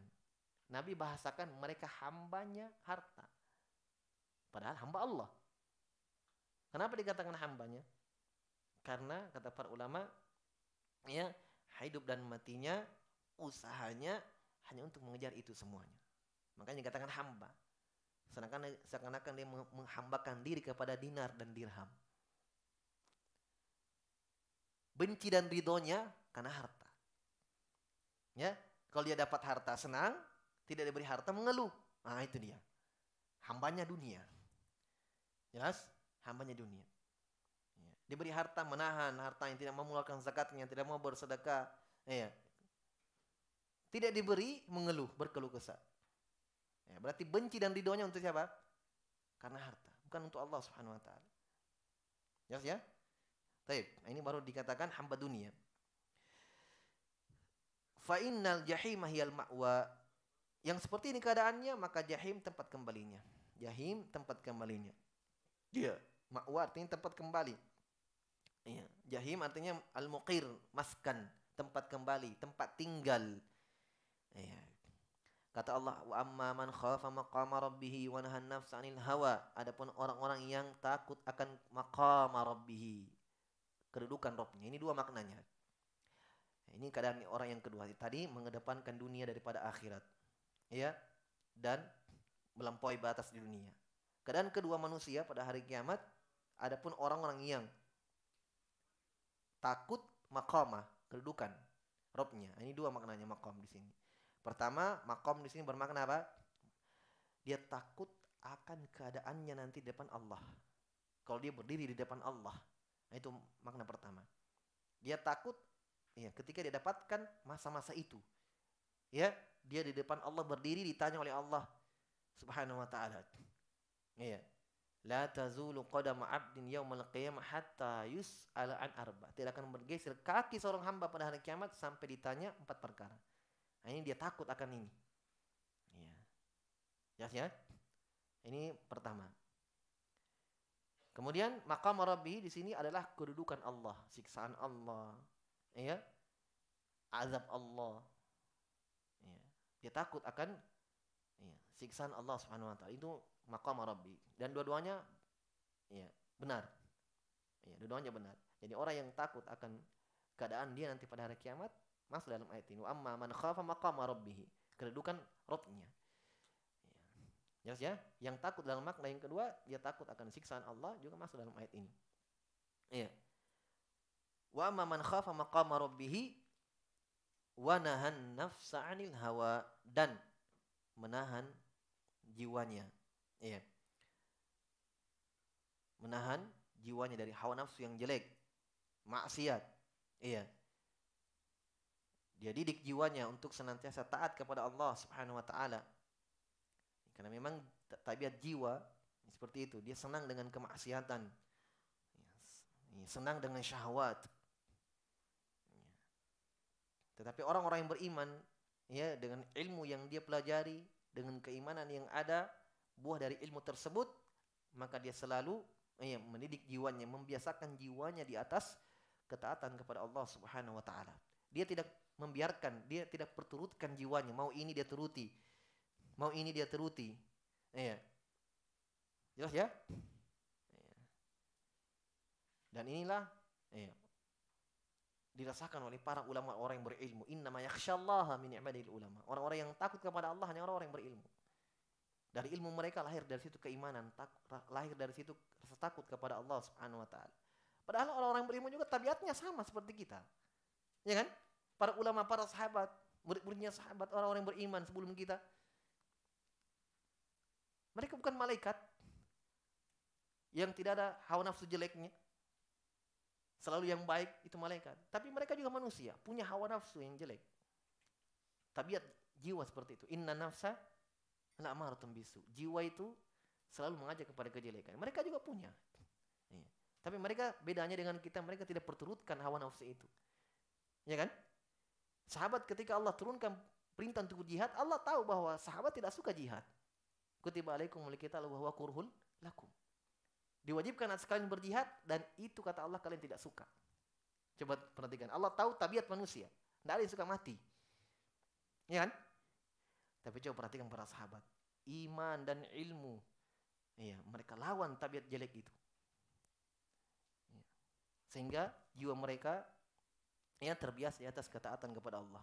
Nabi bahasakan mereka hambanya harta. Padahal hamba Allah. Kenapa dikatakan hambanya? Karena kata para ulama ya hidup dan matinya, usahanya hanya untuk mengejar itu semuanya. Makanya dikatakan hamba. seakan-akan dia menghambakan diri kepada dinar dan dirham. Benci dan ridhonya karena harta. Ya, kalau dia dapat harta senang, tidak diberi harta mengeluh. Nah itu dia. Hambanya dunia. Jelas? Hambanya dunia diberi harta menahan harta yang tidak mengeluarkan zakatnya, tidak mau bersedekah, ya. Tidak diberi mengeluh, berkeluh kesah. Ya, berarti benci dan ridhonya untuk siapa? Karena harta, bukan untuk Allah Subhanahu wa taala. Jelas ya? Baik, ya? ini baru dikatakan hamba dunia. Fa innal jahim hiyal Yang seperti ini keadaannya, maka jahim tempat kembalinya. Jahim tempat kembalinya. Dia, yeah. ma'wa artinya tempat kembali Ya. Jahim artinya al-muqir, maskan, tempat kembali, tempat tinggal. Ya. Kata Allah, "Wa amma man khafa maqama rabbih wa nahan nafsa 'anil hawa." Adapun orang-orang yang takut akan maqama rabbih, kedudukan Robnya. Ini dua maknanya. Ini keadaan orang yang kedua tadi mengedepankan dunia daripada akhirat. Ya. Dan melampaui batas di dunia. Keadaan kedua manusia pada hari kiamat adapun orang-orang yang takut makomah kedudukan robnya ini dua maknanya makom di sini pertama makom di sini bermakna apa dia takut akan keadaannya nanti di depan Allah kalau dia berdiri di depan Allah nah, itu makna pertama dia takut ya ketika dia dapatkan masa-masa itu ya dia di depan Allah berdiri ditanya oleh Allah subhanahu wa taala ya La tazulu qadam 'abdin yaumal qiyamah hatta yus'ala an arba. Tidak akan bergeser kaki seorang hamba pada hari kiamat sampai ditanya empat perkara. Nah, ini dia takut akan ini. Iya. Ya. Jelas ya? Ini pertama. Kemudian maqam rabbi di sini adalah kedudukan Allah, siksaan Allah, ya. Azab Allah. Ya. Dia takut akan ya, siksaan Allah Subhanahu wa taala. Itu maqam rabbi dan dua-duanya ya benar ya dua-duanya benar jadi orang yang takut akan keadaan dia nanti pada hari kiamat masuk dalam ayat ini amma man khafa maqam rabbih kedudukan robnya ya. Jelas ya yang takut dalam makna yang kedua dia takut akan siksaan Allah juga masuk dalam ayat ini ya wa amma man khafa maqam rabbih wa nahan nafsa anil hawa dan menahan jiwanya Iya. Menahan jiwanya dari hawa nafsu yang jelek, maksiat. Iya. Dia didik jiwanya untuk senantiasa taat kepada Allah Subhanahu wa taala. Karena memang tabiat jiwa seperti itu, dia senang dengan kemaksiatan. Iya, senang dengan syahwat. Iya. Tetapi orang-orang yang beriman ya dengan ilmu yang dia pelajari, dengan keimanan yang ada, buah dari ilmu tersebut, maka dia selalu eh, mendidik jiwanya, membiasakan jiwanya di atas ketaatan kepada Allah Subhanahu wa taala. Dia tidak membiarkan, dia tidak perturutkan jiwanya, mau ini dia turuti. Mau ini dia turuti. ya. jelas ya? Iya. Dan inilah iya, dirasakan oleh para ulama orang yang berilmu. Innama yakhsyallaha min ibadil ulama. Orang-orang yang takut kepada Allah hanya orang-orang yang berilmu. Dari ilmu mereka lahir dari situ keimanan, tak, lahir dari situ rasa takut kepada Allah Subhanahu wa taala. Padahal orang-orang beriman juga tabiatnya sama seperti kita. Ya kan? Para ulama, para sahabat, murid-muridnya sahabat, orang-orang beriman sebelum kita. Mereka bukan malaikat yang tidak ada hawa nafsu jeleknya. Selalu yang baik itu malaikat. Tapi mereka juga manusia, punya hawa nafsu yang jelek. Tabiat jiwa seperti itu. Inna nafsa La'amartum bisu. Jiwa itu selalu mengajak kepada kejelekan. Mereka juga punya. Iya. Tapi mereka bedanya dengan kita, mereka tidak perturutkan hawa nafsu itu. Ya kan? Sahabat ketika Allah turunkan perintah untuk jihad, Allah tahu bahwa sahabat tidak suka jihad. Kutiba alaikum kita bahwa kurhun lakum. Diwajibkan atas kalian berjihad dan itu kata Allah kalian tidak suka. Coba perhatikan. Allah tahu tabiat manusia. Tidak ada yang suka mati. Ya kan? Tapi coba perhatikan para sahabat. Iman dan ilmu. Iya, mereka lawan tabiat jelek itu. Ya. Sehingga jiwa mereka ya terbiasa di atas ketaatan kepada Allah.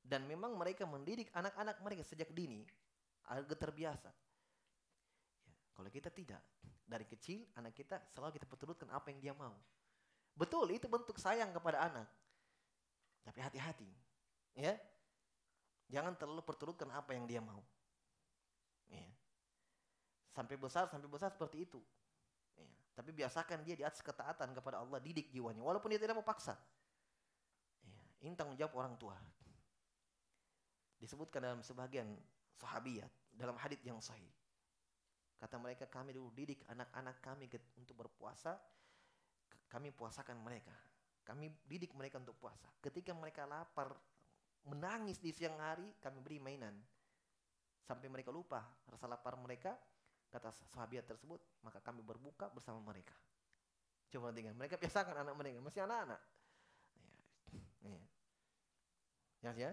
Dan memang mereka mendidik anak-anak mereka sejak dini agar terbiasa. Ya, kalau kita tidak, dari kecil anak kita selalu kita peturutkan apa yang dia mau. Betul, itu bentuk sayang kepada anak. Tapi hati-hati. Ya, Jangan terlalu perturutkan apa yang dia mau. Ya. Sampai besar, sampai besar seperti itu. Ya. Tapi biasakan dia di atas ketaatan kepada Allah, didik jiwanya. Walaupun dia tidak mau paksa. Ya. Ini tanggung jawab orang tua. Disebutkan dalam sebagian sahabiyat, dalam hadith yang sahih. Kata mereka kami dulu didik anak-anak kami untuk berpuasa. Kami puasakan mereka. Kami didik mereka untuk puasa. Ketika mereka lapar, menangis di siang hari, kami beri mainan. Sampai mereka lupa rasa lapar mereka, kata sahabat tersebut, maka kami berbuka bersama mereka. Coba dengan mereka biasakan anak mereka, masih anak-anak. Ya, ya, ya. Ya, ya.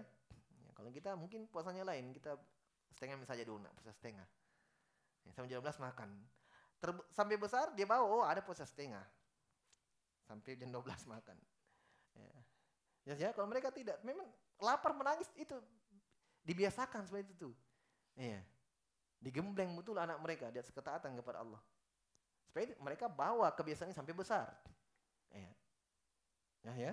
kalau kita mungkin puasanya lain, kita setengah saja dulu, nak puasa setengah. Ya, sampai jam 12 makan. Ter sampai besar dia bawa, oh ada puasa setengah. Sampai jam 12 makan. Ya, ya kalau mereka tidak, memang lapar menangis itu dibiasakan seperti itu tuh. Iya. Digembleng betul anak mereka di atas ketaatan kepada Allah. Supaya mereka bawa kebiasaan sampai besar. Iya. Ya, ya.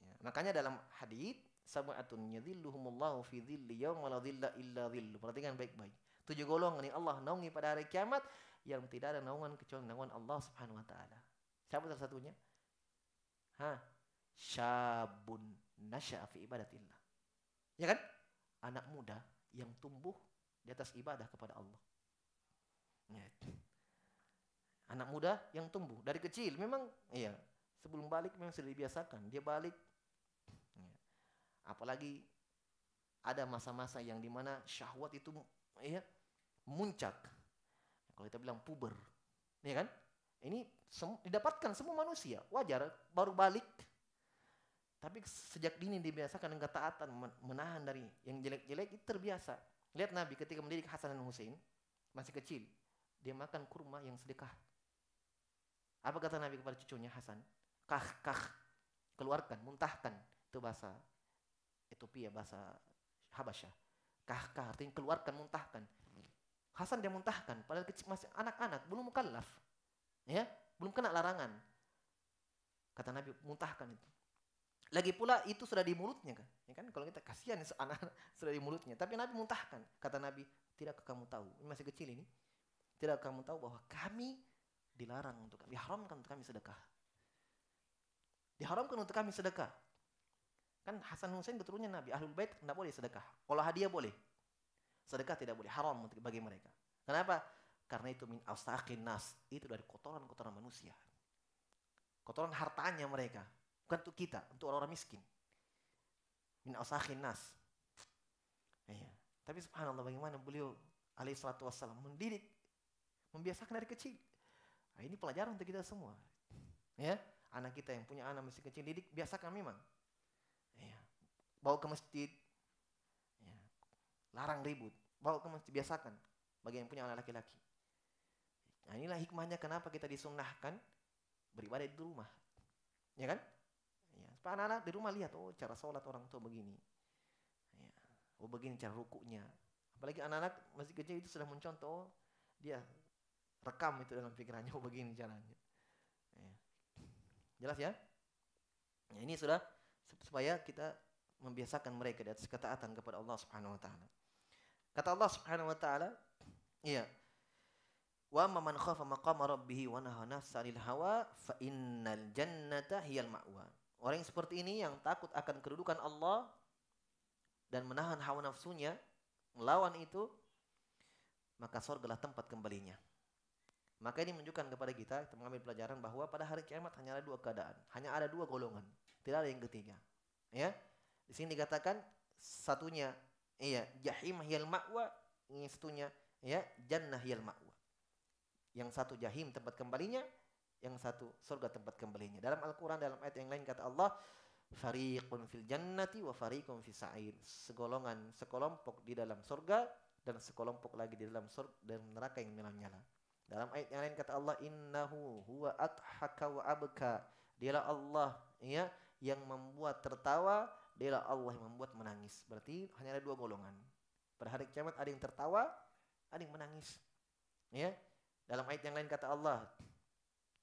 ya. Makanya dalam hadis sab'atun yadhilluhumullahu fi dhilli yawma la dhilla illa dhillu. Perhatikan baik-baik. Tujuh golongan yang Allah naungi pada hari kiamat yang tidak ada naungan kecuali naungan Allah Subhanahu wa taala. Siapa salah satunya? Hah? syabun nasya'a fi ibadatillah. Ya kan? Anak muda yang tumbuh di atas ibadah kepada Allah. Ya. Anak muda yang tumbuh dari kecil memang iya sebelum balik memang sudah dibiasakan dia balik. Ya. Apalagi ada masa-masa yang dimana syahwat itu ya muncak. Kalau kita bilang puber, ya kan? Ini sem didapatkan semua manusia, wajar baru balik tapi sejak dini dibiasakan dengan ketaatan, menahan dari yang jelek-jelek itu terbiasa. Lihat Nabi ketika mendidik Hasan dan Husain masih kecil, dia makan kurma yang sedekah. Apa kata Nabi kepada cucunya Hasan? Kah, kah, keluarkan, muntahkan. Itu bahasa Etopia, bahasa Habasyah. Kah, kah, artinya keluarkan, muntahkan. Hasan dia muntahkan, padahal kecil, masih anak-anak, belum mukallaf. Ya, belum kena larangan. Kata Nabi, muntahkan itu. Lagi pula itu sudah di mulutnya kan. Ya kan kalau kita kasihan anak sudah di mulutnya. Tapi Nabi muntahkan. Kata Nabi, tidak kamu tahu. Ini masih kecil ini. Tidak kamu tahu bahwa kami dilarang untuk kami, diharamkan untuk kami sedekah. Diharamkan untuk kami sedekah. Kan Hasan Hussein keturunnya Nabi, Ahlul Bait tidak boleh sedekah. Kalau hadiah boleh. Sedekah tidak boleh, haram bagi mereka. Kenapa? Karena itu min nas, itu dari kotoran-kotoran manusia. Kotoran hartanya mereka, Bukan untuk kita, untuk orang-orang miskin. Min asahin nas. Iya. Tapi subhanallah bagaimana beliau alaihi salatu wassalam mendidik, membiasakan dari kecil. Nah, ini pelajaran untuk kita semua. Ya, anak kita yang punya anak masih kecil didik biasakan memang. Ya. Bawa ke masjid. Ya. Larang ribut. Bawa ke masjid biasakan bagi yang punya anak laki-laki. Nah, inilah hikmahnya kenapa kita disunnahkan beribadah di rumah. Ya kan? Supaya anak-anak di rumah lihat, oh cara sholat orang tua begini. Ya. Oh begini cara rukunya. Apalagi anak-anak masih kecil itu sudah mencontoh, dia rekam itu dalam pikirannya, oh begini caranya. Ya. Jelas ya? ya? Ini sudah supaya kita membiasakan mereka di atas ketaatan kepada Allah Subhanahu wa taala. Kata Allah Subhanahu wa taala, iya. Wa man khafa maqama rabbih wa nahana 'anil hawa fa innal jannata hiyal ma'wa. Orang yang seperti ini yang takut akan kedudukan Allah dan menahan hawa nafsunya, melawan itu, maka surga sorgalah tempat kembalinya. Maka ini menunjukkan kepada kita, kita mengambil pelajaran bahwa pada hari kiamat hanya ada dua keadaan, hanya ada dua golongan, tidak ada yang ketiga. Ya, di sini dikatakan satunya iya jahim hiyal ma'wa, yang satunya ya jannah hiyal ma'wa. Yang satu jahim tempat kembalinya, yang satu surga tempat kembalinya. Dalam Al-Qur'an dalam ayat yang lain kata Allah fariqun fil jannati wa fariqun fil sa'ir. Segolongan, sekelompok di dalam surga dan sekelompok lagi di dalam surga dan neraka yang menyala-nyala. Dalam ayat yang lain kata Allah innahu huwa athaka wa abka. Dialah Allah ya yang membuat tertawa, dialah Allah yang membuat menangis. Berarti hanya ada dua golongan. Pada hari kiamat ada yang tertawa, ada yang menangis. Ya. Dalam ayat yang lain kata Allah,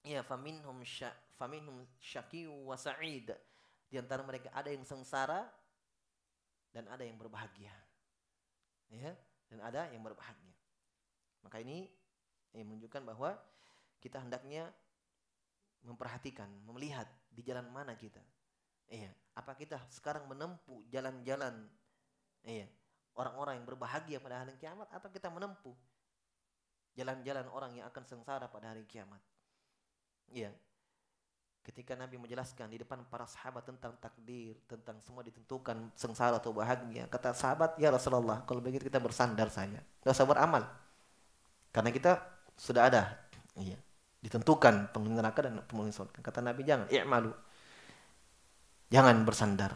ya faminhum sya faminhum syaqiyyu wa sa'id. Di antara mereka ada yang sengsara dan ada yang berbahagia. Ya, dan ada yang berbahagia. Maka ini yang menunjukkan bahwa kita hendaknya memperhatikan, melihat di jalan mana kita. Iya, apa kita sekarang menempuh jalan-jalan iya, orang-orang yang berbahagia pada hari kiamat atau kita menempuh jalan-jalan orang yang akan sengsara pada hari kiamat? Iya. Ketika Nabi menjelaskan di depan para sahabat tentang takdir, tentang semua ditentukan sengsara atau bahagia, kata sahabat, "Ya Rasulullah, kalau begitu kita bersandar saja, nggak usah amal, Karena kita sudah ada. Iya. Ditentukan penghuni neraka dan penghuni surga. Kata Nabi, "Jangan malu, Jangan bersandar,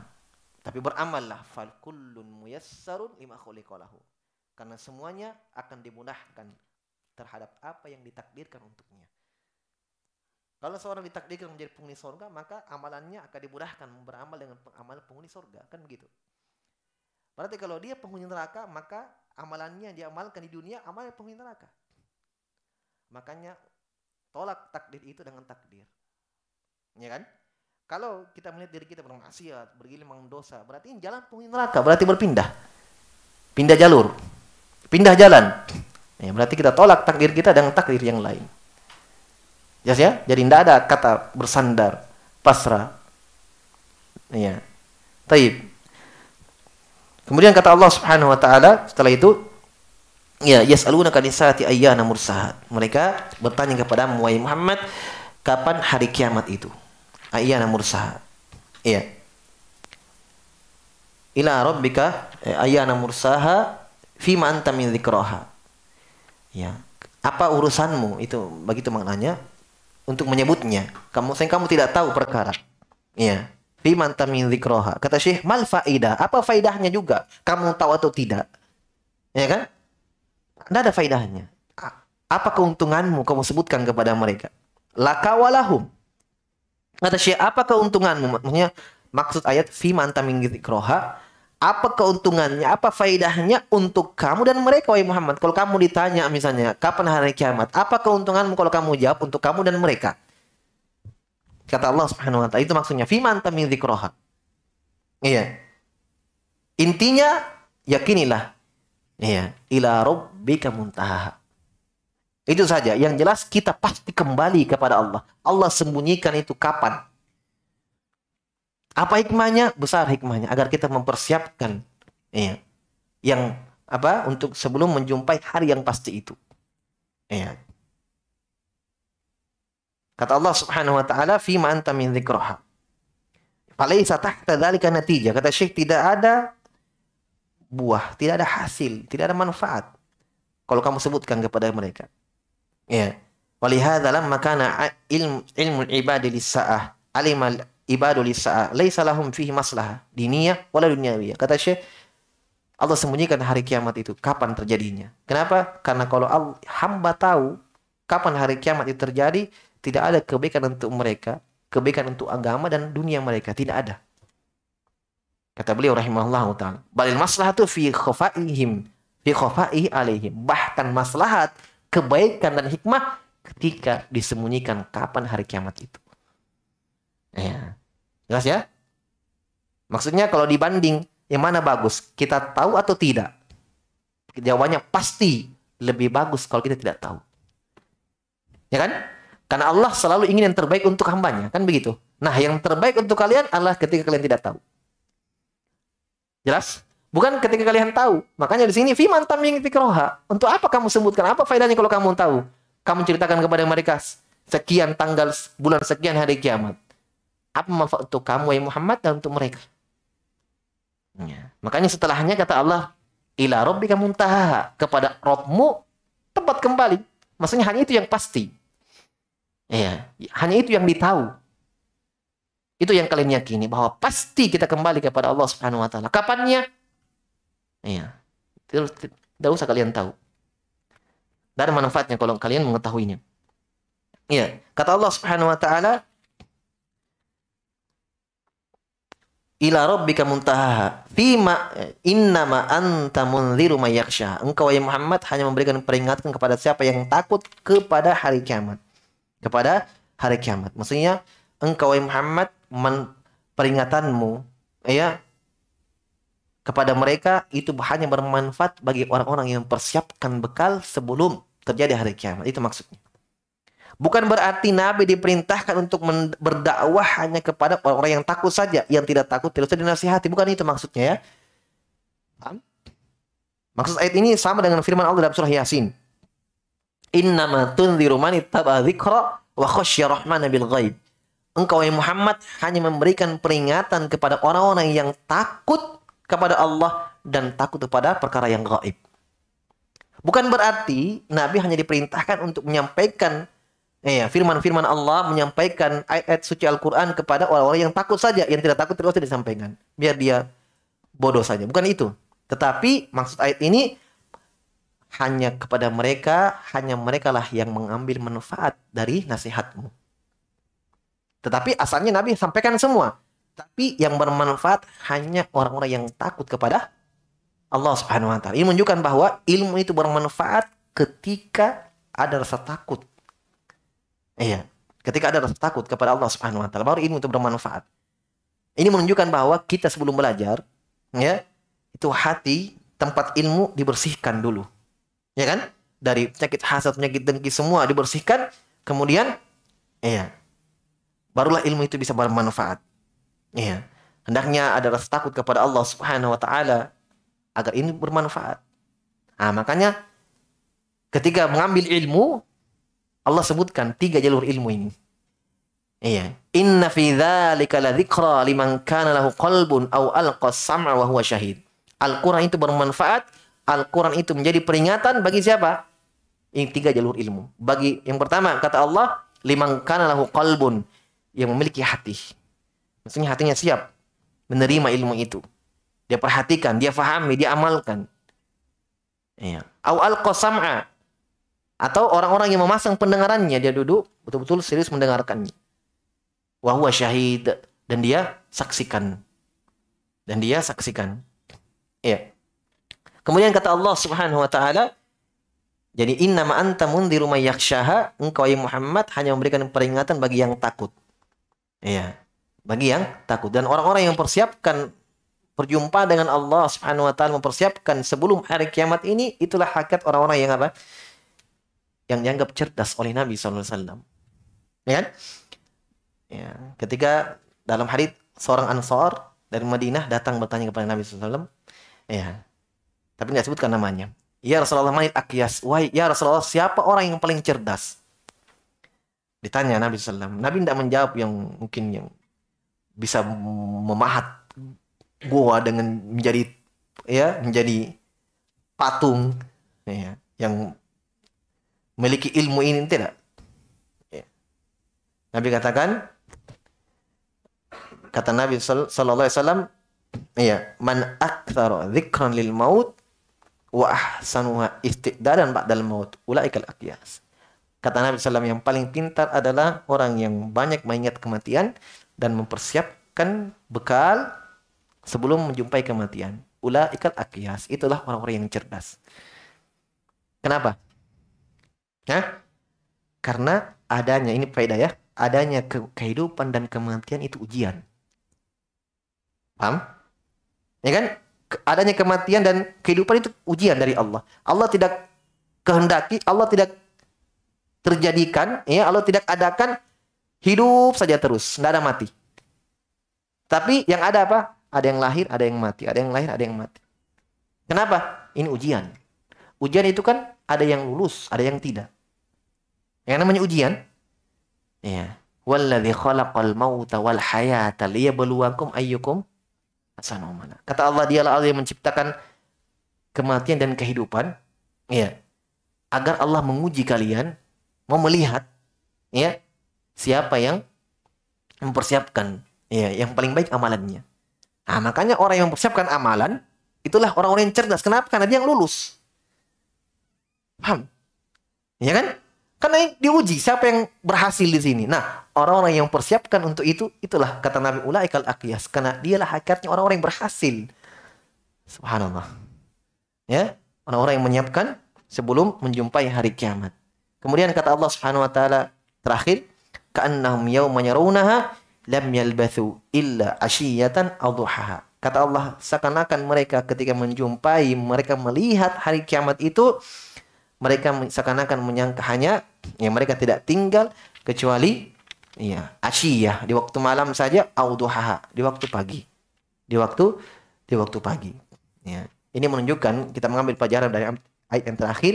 tapi beramallah fal kullun muyassarun lima khuliqalahu. Karena semuanya akan dimudahkan terhadap apa yang ditakdirkan untuknya. Kalau seorang ditakdirkan menjadi penghuni surga, maka amalannya akan dimudahkan beramal dengan amal penghuni surga, kan begitu? Berarti kalau dia penghuni neraka, maka amalannya yang diamalkan di dunia amal penghuni neraka. Makanya tolak takdir itu dengan takdir. Ya kan? Kalau kita melihat diri kita bermaksiat, bergilimang dosa, berarti jalan penghuni neraka, berarti berpindah. Pindah jalur. Pindah jalan. Ya, berarti kita tolak takdir kita dengan takdir yang lain. Jelas ya? Jadi tidak ada kata bersandar, pasrah. Iya. Taib. Kemudian kata Allah Subhanahu wa taala setelah itu ya yas'alunaka kanisaati ayyana mursahat. Mereka bertanya kepada wahai Muhammad kapan hari kiamat itu? Ayyana mursahat. Iya. Ila rabbika eh, ayyana mursaha fi anta min dzikraha. Ya. Apa urusanmu itu begitu maknanya? untuk menyebutnya. Kamu sayang kamu tidak tahu perkara. Iya. Liman tamin zikroha. Kata Syekh, mal faidah. Apa faidahnya juga? Kamu tahu atau tidak? Ya kan? Tidak ada faidahnya. Apa keuntunganmu kamu sebutkan kepada mereka? Laka walahum. Kata Syekh, apa keuntunganmu? Maksudnya maksud ayat fi tamin zikroha apa keuntungannya, apa faidahnya untuk kamu dan mereka wahai Muhammad. Kalau kamu ditanya misalnya, kapan hari kiamat? Apa keuntunganmu kalau kamu jawab untuk kamu dan mereka? Kata Allah Subhanahu wa taala, itu maksudnya fiman tamil zikroha. Iya. Intinya yakinilah. Iya, ila rabbika muntaha. Itu saja. Yang jelas kita pasti kembali kepada Allah. Allah sembunyikan itu kapan? Apa hikmahnya? Besar hikmahnya agar kita mempersiapkan ya, yang apa untuk sebelum menjumpai hari yang pasti itu. Ya. Kata Allah Subhanahu wa taala, "Fi ma anta min dzikraha." Falaisa tahta dzalika natija Kata Syekh tidak ada buah, tidak ada hasil, tidak ada manfaat kalau kamu sebutkan kepada mereka. Ya. walihadzalam makana ilmu ilmu ibadil saah alimal ibadul sa'a laisa lahum fihi maslaha diniyah wala dunyawiya Kata Syekh Allah sembunyikan hari kiamat itu kapan terjadinya. Kenapa? Karena kalau Allah, hamba tahu kapan hari kiamat itu terjadi, tidak ada kebaikan untuk mereka, kebaikan untuk agama dan dunia mereka, tidak ada. Kata beliau rahimahullah taala, balil maslahatu fi khafaihim, fi khafai alaihim. Bahkan maslahat, kebaikan dan hikmah ketika disembunyikan kapan hari kiamat itu. Ya. Jelas ya? Maksudnya kalau dibanding yang mana bagus? Kita tahu atau tidak? Jawabannya pasti lebih bagus kalau kita tidak tahu. Ya kan? Karena Allah selalu ingin yang terbaik untuk hambanya. Kan begitu? Nah, yang terbaik untuk kalian adalah ketika kalian tidak tahu. Jelas? Bukan ketika kalian tahu. Makanya di sini fiman tamying fikroha. Untuk apa kamu sebutkan? Apa faedahnya kalau kamu tahu? Kamu ceritakan kepada mereka sekian tanggal bulan sekian hari kiamat. Apa manfaat untuk kamu yang Muhammad dan untuk mereka? Ya. Makanya setelahnya kata Allah, ila rabbika muntaha kepada Robmu tempat kembali. Maksudnya hanya itu yang pasti. Ya, hanya itu yang ditahu. Itu yang kalian yakini bahwa pasti kita kembali kepada Allah Subhanahu wa taala. Kapannya? Ya, Terus tidak usah kalian tahu. Dan manfaatnya kalau kalian mengetahuinya. Ya, kata Allah Subhanahu wa taala, ila rabbika muntahaha fima innama anta munziru may yakhsha engkau ya Muhammad hanya memberikan peringatan kepada siapa yang takut kepada hari kiamat kepada hari kiamat maksudnya engkau ya Muhammad men, peringatanmu ya kepada mereka itu hanya bermanfaat bagi orang-orang yang persiapkan bekal sebelum terjadi hari kiamat itu maksudnya Bukan berarti Nabi diperintahkan untuk berdakwah hanya kepada orang-orang yang takut saja. Yang tidak takut tidak usah dinasihati. Bukan itu maksudnya ya. Paham? Maksud ayat ini sama dengan firman Allah dalam surah Yasin. Innama tunziru man wa bil ghaib. Engkau yang Muhammad hanya memberikan peringatan kepada orang-orang yang takut kepada Allah dan takut kepada perkara yang gaib. Bukan berarti Nabi hanya diperintahkan untuk menyampaikan Iya, eh, firman-firman Allah menyampaikan ayat-ayat suci Al-Quran kepada orang-orang yang takut saja, yang tidak takut tidak usah disampaikan. Biar dia bodoh saja. Bukan itu. Tetapi maksud ayat ini hanya kepada mereka, hanya merekalah yang mengambil manfaat dari nasihatmu. Tetapi asalnya Nabi sampaikan semua. Tapi yang bermanfaat hanya orang-orang yang takut kepada Allah Subhanahu wa taala. Ini menunjukkan bahwa ilmu itu bermanfaat ketika ada rasa takut Iya. Ketika ada rasa takut kepada Allah Subhanahu wa taala, baru ilmu itu bermanfaat. Ini menunjukkan bahwa kita sebelum belajar, ya, itu hati tempat ilmu dibersihkan dulu. Ya kan? Dari penyakit hasad, penyakit dengki semua dibersihkan, kemudian iya. Barulah ilmu itu bisa bermanfaat. Iya. Hendaknya ada rasa takut kepada Allah Subhanahu wa taala agar ini bermanfaat. Nah, makanya ketika mengambil ilmu Allah sebutkan tiga jalur ilmu ini. Iya. Inna fi dzalika ladzikra liman kana lahu qalbun aw alqa sam'a wa huwa syahid. Al-Qur'an itu bermanfaat, Al-Qur'an itu menjadi peringatan bagi siapa? Ini tiga jalur ilmu. Bagi yang pertama kata Allah, liman kana lahu qalbun yang memiliki hati. Maksudnya hatinya siap menerima ilmu itu. Dia perhatikan, dia fahami, dia amalkan. Iya. Aw alqa sam'a atau orang-orang yang memasang pendengarannya dia duduk betul-betul serius mendengarkannya wahwa syahid dan dia saksikan dan dia saksikan ya kemudian kata Allah Subhanahu wa taala jadi inna ma anta di rumah yakhsyaha engkau yang Muhammad hanya memberikan peringatan bagi yang takut ya bagi yang takut dan orang-orang yang persiapkan berjumpa dengan Allah Subhanahu wa taala mempersiapkan sebelum hari kiamat ini itulah hakikat orang-orang yang apa yang dianggap cerdas oleh Nabi SAW. Ya kan? Ya, ketika dalam hari seorang ansor dari Madinah datang bertanya kepada Nabi SAW. Ya, tapi nggak sebutkan namanya. Ya Rasulullah manit akyas. Wahai ya Rasulullah siapa orang yang paling cerdas? Ditanya Nabi SAW. Nabi tidak menjawab yang mungkin yang bisa memahat gua dengan menjadi ya menjadi patung ya yang memiliki ilmu ini tidak. Ya. Nabi katakan kata Nabi sallallahu alaihi wasallam iya man akthar dzikran lil maut wa ahsanuha istidaran ba'dal maut ulaikal aqyas. Kata Nabi sallallahu yang paling pintar adalah orang yang banyak mengingat kematian dan mempersiapkan bekal sebelum menjumpai kematian. Ulaikal aqyas, itulah orang-orang yang cerdas. Kenapa? Ya, karena adanya ini faedah ya, adanya ke kehidupan dan kematian itu ujian. Paham? Ya kan? Adanya kematian dan kehidupan itu ujian dari Allah. Allah tidak kehendaki, Allah tidak terjadikan, ya Allah tidak adakan hidup saja terus, tidak ada mati. Tapi yang ada apa? Ada yang lahir, ada yang mati, ada yang lahir, ada yang mati. Kenapa? Ini ujian. Ujian itu kan ada yang lulus, ada yang tidak. Yang namanya ujian. Ya. Walladzi khalaqal mauta wal hayata liyabluwakum ayyukum ahsanu amala. Kata Allah dialah Allah yang menciptakan kematian dan kehidupan, ya. Agar Allah menguji kalian, mau melihat ya, siapa yang mempersiapkan ya, yang paling baik amalannya. Nah, makanya orang yang mempersiapkan amalan itulah orang-orang yang cerdas. Kenapa? Karena dia yang lulus. Paham? Ya kan? Karena diuji siapa yang berhasil di sini. Nah, orang-orang yang persiapkan untuk itu itulah kata Nabi ulaikal aqyas karena dialah hakikatnya orang-orang yang berhasil. Subhanallah. Ya, orang-orang yang menyiapkan sebelum menjumpai hari kiamat. Kemudian kata Allah Subhanahu wa taala terakhir, ka'annahum yawma yarawnaha lam yalbathu illa ashiyatan aw Kata Allah, seakan-akan mereka ketika menjumpai, mereka melihat hari kiamat itu mereka seakan-akan menyangka hanya yang mereka tidak tinggal kecuali ya asyiyah di waktu malam saja auduhaha di waktu pagi di waktu di waktu pagi ya ini menunjukkan kita mengambil pelajaran dari ayat yang terakhir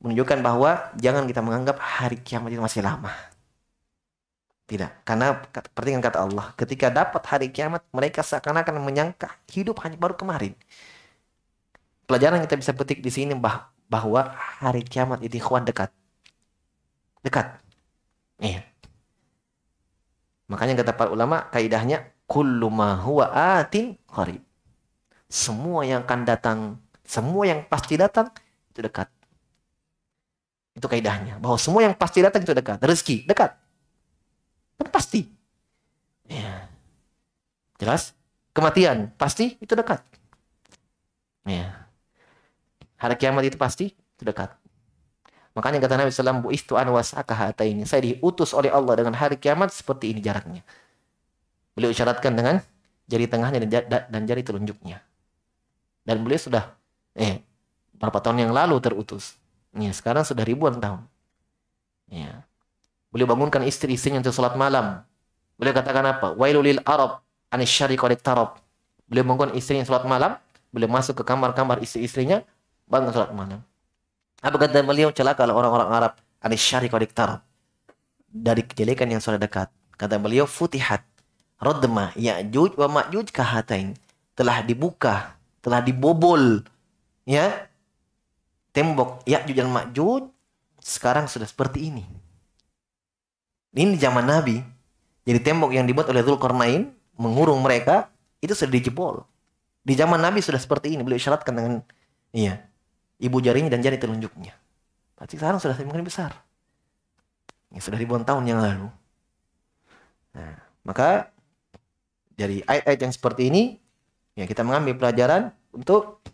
menunjukkan bahwa jangan kita menganggap hari kiamat itu masih lama tidak karena seperti kata Allah ketika dapat hari kiamat mereka seakan-akan menyangka hidup hanya baru kemarin pelajaran yang kita bisa petik di sini bahwa bahwa hari kiamat itu ikhwan dekat. Dekat. Iya. Makanya kata para ulama kaidahnya kullu ma huwa atin qarib. Semua yang akan datang, semua yang pasti datang itu dekat. Itu kaidahnya bahwa semua yang pasti datang itu dekat, rezeki dekat. Itu pasti. Iya. Jelas? Kematian pasti itu dekat. Ya. Hari kiamat itu pasti dekat. Makanya kata Nabi SAW, bu wasakah wasakahata ini. Saya diutus oleh Allah dengan hari kiamat seperti ini jaraknya. Beliau syaratkan dengan jari tengahnya dan jari telunjuknya. Dan beliau sudah eh berapa tahun yang lalu terutus. Ya, sekarang sudah ribuan tahun. Ya. Beliau bangunkan istri-istrinya untuk sholat malam. Beliau katakan apa? Wailulil Arab anisyari tarab. Beliau bangunkan istrinya sholat malam. Beliau masuk ke kamar-kamar istri-istrinya sholat mana? Apa kata beliau kalau orang-orang Arab anis kodik tarab dari kejelekan yang sudah dekat. Kata beliau futihat rodma ya'juj wa ma'juj kahatain telah dibuka, telah dibobol ya tembok ya'juj dan ma'juj sekarang sudah seperti ini. Ini zaman Nabi. Jadi tembok yang dibuat oleh Zulkarnain mengurung mereka itu sudah dijebol. Di zaman Nabi sudah seperti ini. Beliau syaratkan dengan iya ibu jarinya dan jari telunjuknya. Tapi sekarang sudah semakin besar. Ya, sudah ribuan tahun yang lalu. Nah, maka dari ayat-ayat yang seperti ini, ya kita mengambil pelajaran untuk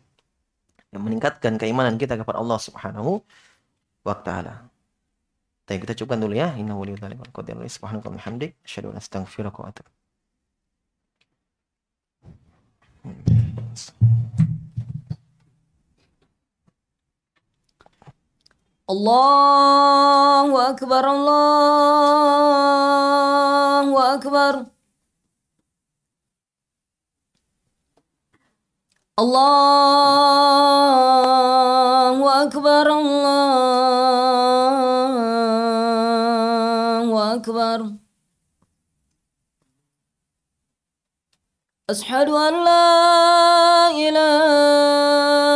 meningkatkan keimanan kita kepada Allah Subhanahu wa taala. Tapi kita cukupkan dulu ya. Inna waliyu dzalika wal qadir li subhanaka wa hamdik asyhadu an astaghfiruka wa atubu. Hmm. الله أكبر الله أكبر الله أكبر الله أكبر أشهد أن لا إله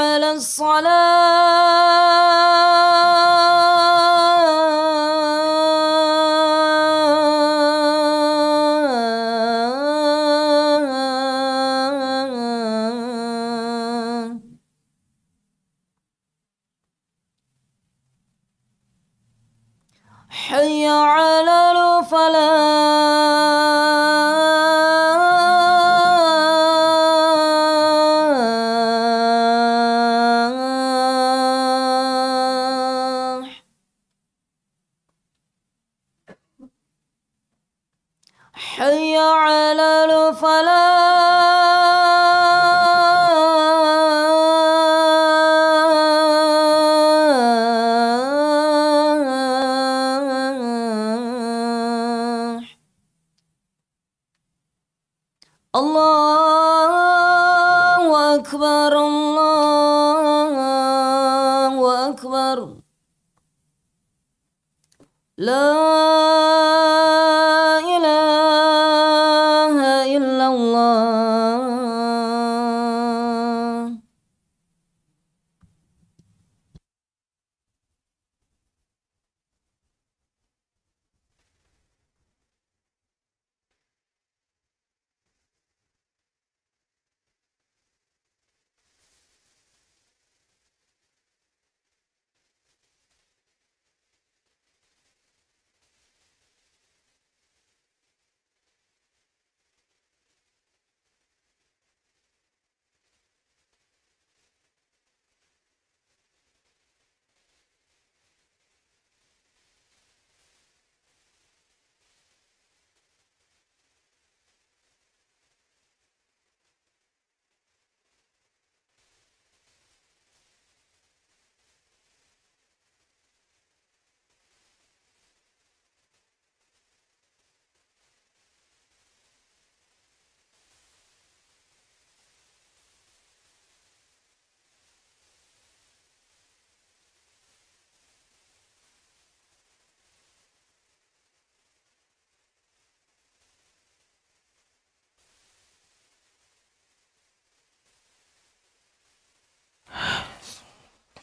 على الصلاة حي على الفلاح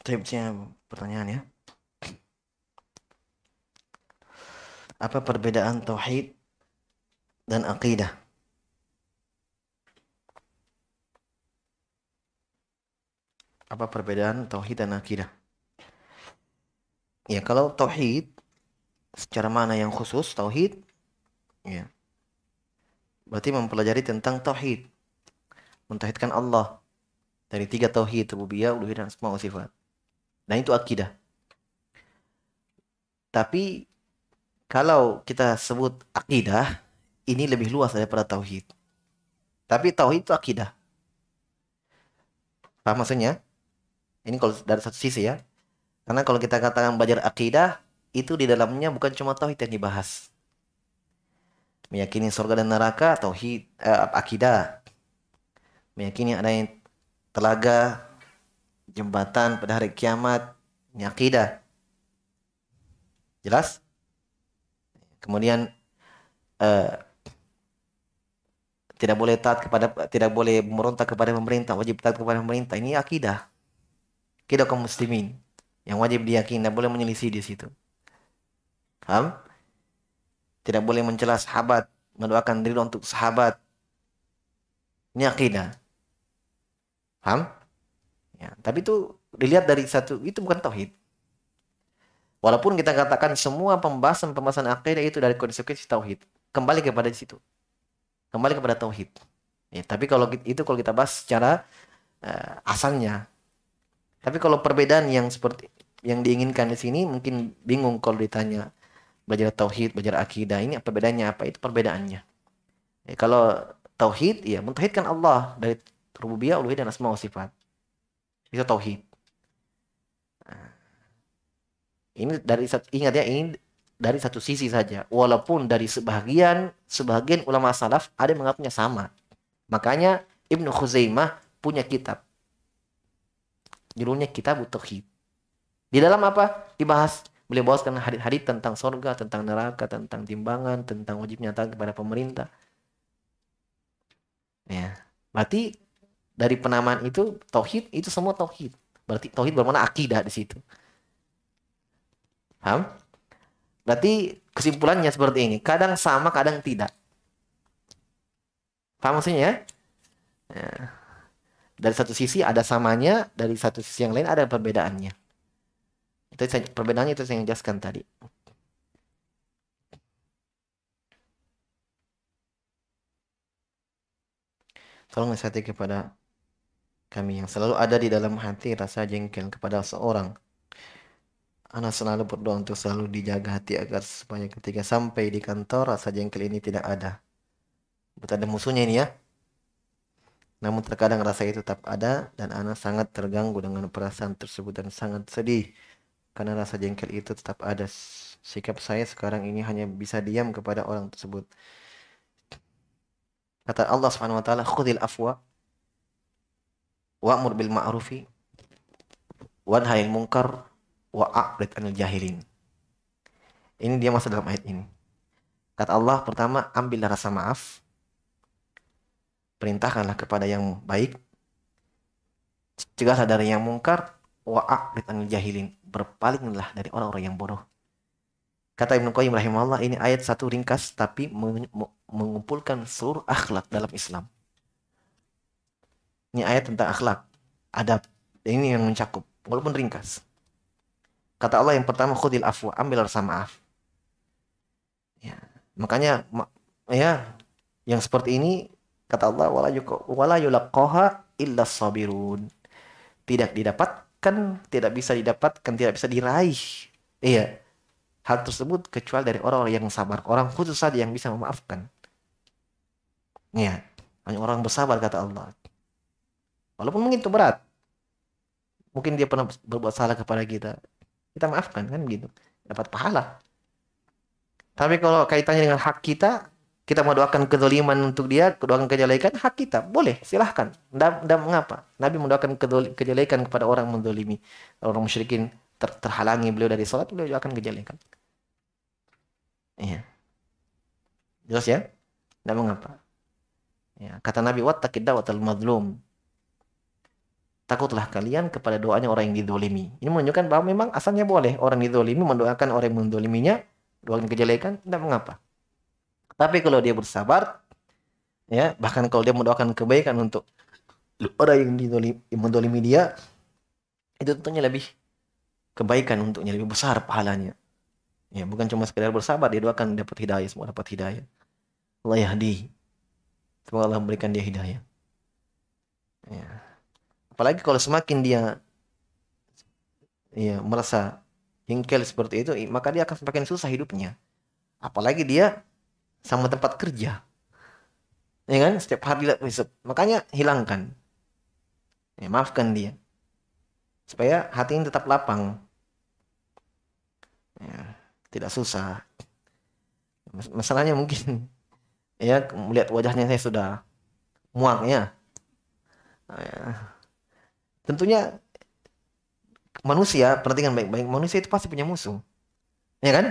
tipsnya pertanyaan ya apa perbedaan tauhid dan akidah apa perbedaan tauhid dan akidah ya kalau tauhid secara mana yang khusus tauhid ya berarti mempelajari tentang tauhid mentauhidkan Allah dari tiga tauhid rububiyah uluhiyah dan semua sifat Nah itu akidah. Tapi kalau kita sebut akidah, ini lebih luas daripada tauhid. Tapi tauhid itu akidah. Paham maksudnya? Ini kalau dari satu sisi ya. Karena kalau kita katakan belajar akidah, itu di dalamnya bukan cuma tauhid yang dibahas. Meyakini surga dan neraka, tauhid eh, akidah. Meyakini ada yang telaga, jembatan pada hari kiamat, ini akidah. Jelas? Kemudian uh, tidak boleh taat kepada tidak boleh meronta kepada pemerintah, wajib taat kepada pemerintah. Ini akidah. kita kaum muslimin yang wajib diyakini, tidak boleh menyelisih di situ. Paham? Tidak boleh mencela sahabat, mendoakan diri untuk sahabat. Ini akidah. Paham? Ya, tapi itu dilihat dari satu itu bukan tauhid. Walaupun kita katakan semua pembahasan-pembahasan akidah itu dari konsekuensi tauhid, kembali kepada situ. Kembali kepada tauhid. Ya, tapi kalau itu kalau kita bahas secara uh, asalnya. Tapi kalau perbedaan yang seperti yang diinginkan di sini mungkin bingung kalau ditanya belajar tauhid, belajar akidah ini apa bedanya, apa? Itu perbedaannya. Ya, kalau tauhid ya mentauhidkan Allah dari rububiyah, uluhiyah dan asma wa sifat bisa tauhid nah, ini dari ingat ya ini dari satu sisi saja walaupun dari sebagian sebagian ulama salaf ada yang mengakuinya sama makanya Ibnu Khuzaimah punya kitab judulnya kitab tauhid di dalam apa dibahas beliau bahaskan hadis-hadis tentang sorga, tentang neraka, tentang timbangan, tentang wajib nyata kepada pemerintah. Ya, berarti dari penamaan itu tauhid itu semua tauhid. Berarti tauhid bermakna akidah di situ. Paham? Berarti kesimpulannya seperti ini. Kadang sama, kadang tidak. Paham maksudnya ya? ya. Dari satu sisi ada samanya, dari satu sisi yang lain ada perbedaannya. Itu perbedaannya itu saya jelaskan tadi. Tolong nasihati kepada kami yang selalu ada di dalam hati rasa jengkel kepada seorang. Anak selalu berdoa untuk selalu dijaga hati agar supaya ketika sampai di kantor rasa jengkel ini tidak ada. Betul ada musuhnya ini ya. Namun terkadang rasa itu tetap ada dan anak sangat terganggu dengan perasaan tersebut dan sangat sedih karena rasa jengkel itu tetap ada. Sikap saya sekarang ini hanya bisa diam kepada orang tersebut. Kata Allah Subhanahu wa taala, "Khudil afwa wa'mur bil ma'rufi wanhail munkar wa'abrid anil jahilin. Ini dia masuk dalam ayat ini. Kata Allah pertama, ambillah rasa maaf. Perintahkanlah kepada yang baik. Cegahlah dari yang mungkar. Wa'abrid anil jahilin. Berpalinglah dari orang-orang yang bodoh. Kata Ibnu Qayyim rahimahullah, ini ayat satu ringkas tapi mengumpulkan seluruh akhlak dalam Islam. Ini ayat tentang akhlak, adab. ini yang mencakup, walaupun ringkas. Kata Allah yang pertama, khudil afwa, ambil rasa maaf. Ya, makanya ya yang seperti ini kata Allah wala wala illa sabirun. Tidak didapatkan, tidak bisa didapatkan, tidak bisa diraih. Iya. Hal tersebut kecuali dari orang-orang yang sabar, orang khusus saja yang bisa memaafkan. Iya. Hanya orang bersabar kata Allah walaupun mungkin itu berat mungkin dia pernah berbuat salah kepada kita kita maafkan kan gitu dapat pahala tapi kalau kaitannya dengan hak kita kita mendoakan kedoliman untuk dia mendoakan kejelekan hak kita boleh silahkan Dan, mengapa Nabi mendoakan kejelekan kepada orang mendolimi orang musyrikin ter terhalangi beliau dari sholat beliau akan kejelekan iya jelas ya Dan mengapa ya kata Nabi wattaqid watal mazlum takutlah kalian kepada doanya orang yang didolimi. Ini menunjukkan bahwa memang asalnya boleh orang didolimi mendoakan orang yang mendoliminya, doakan kejelekan, tidak mengapa. Tapi kalau dia bersabar, ya bahkan kalau dia mendoakan kebaikan untuk orang yang didolimi, mendolimi dia, itu tentunya lebih kebaikan untuknya, lebih besar pahalanya. Ya, bukan cuma sekedar bersabar, dia doakan dapat hidayah, semua dapat hidayah. Allah yahdi. Semoga Allah memberikan dia hidayah. Ya apalagi kalau semakin dia ya merasa hingkel seperti itu maka dia akan semakin susah hidupnya apalagi dia sama tempat kerja ya kan setiap hari makanya hilangkan ya, maafkan dia supaya hatinya tetap lapang ya, tidak susah masalahnya mungkin ya melihat wajahnya saya sudah muak ya, Oh, ya tentunya manusia perhatikan baik-baik manusia itu pasti punya musuh ya kan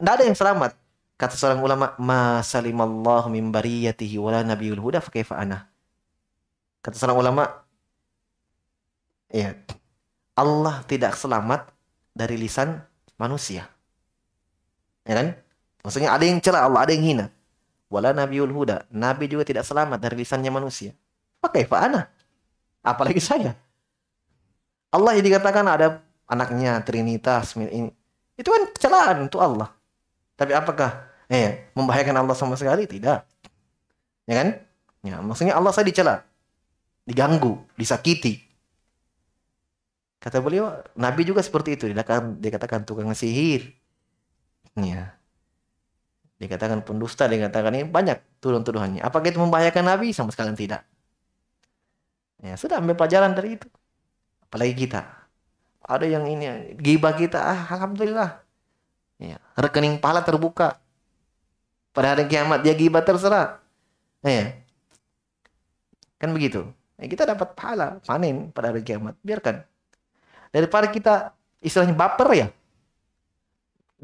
tidak ada yang selamat kata seorang ulama masalimallahu min bariyatihi wala nabiyul huda kaifa ana kata seorang ulama ya Allah tidak selamat dari lisan manusia ya kan maksudnya ada yang celah Allah ada yang hina wala nabiyul huda nabi juga tidak selamat dari lisannya manusia kaifa ana Apalagi saya. Allah yang dikatakan ada anaknya Trinitas ini. Itu kan kecelakaan untuk Allah. Tapi apakah eh membahayakan Allah sama sekali? Tidak. Ya kan? Ya, maksudnya Allah saya dicela, diganggu, disakiti. Kata beliau, Nabi juga seperti itu. Dikatakan, dikatakan tukang sihir. Ya. Dikatakan pendusta, dikatakan ini banyak tuduhan tuduhannya. Apakah itu membahayakan Nabi? Sama sekali tidak. Ya, sudah ambil pelajaran dari itu. Apalagi kita. Ada yang ini, gibah kita, ah, alhamdulillah. Ya, rekening pahala terbuka. Pada hari kiamat dia gibah terserah. Ya. Kan begitu. Ya, kita dapat pahala, panen pada hari kiamat. Biarkan. Daripada kita istilahnya baper ya.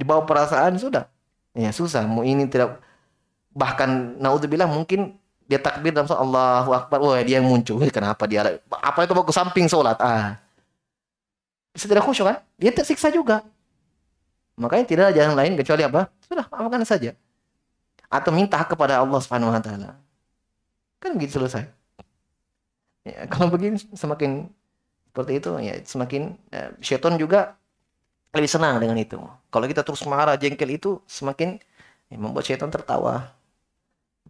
di bawah perasaan sudah. Ya, susah. Mau ini tidak bahkan naudzubillah mungkin dia takbir dalam sholat Allahu Akbar wah dia yang muncul kenapa dia apa itu mau ke samping sholat ah bisa tidak khusyuk kan dia tersiksa juga makanya tidak ada jalan lain kecuali apa sudah maafkan saja atau minta kepada Allah Subhanahu Wa Taala kan begitu selesai ya, kalau begini semakin seperti itu ya semakin ya, syaitan juga lebih senang dengan itu kalau kita terus marah jengkel itu semakin ya, membuat syaitan tertawa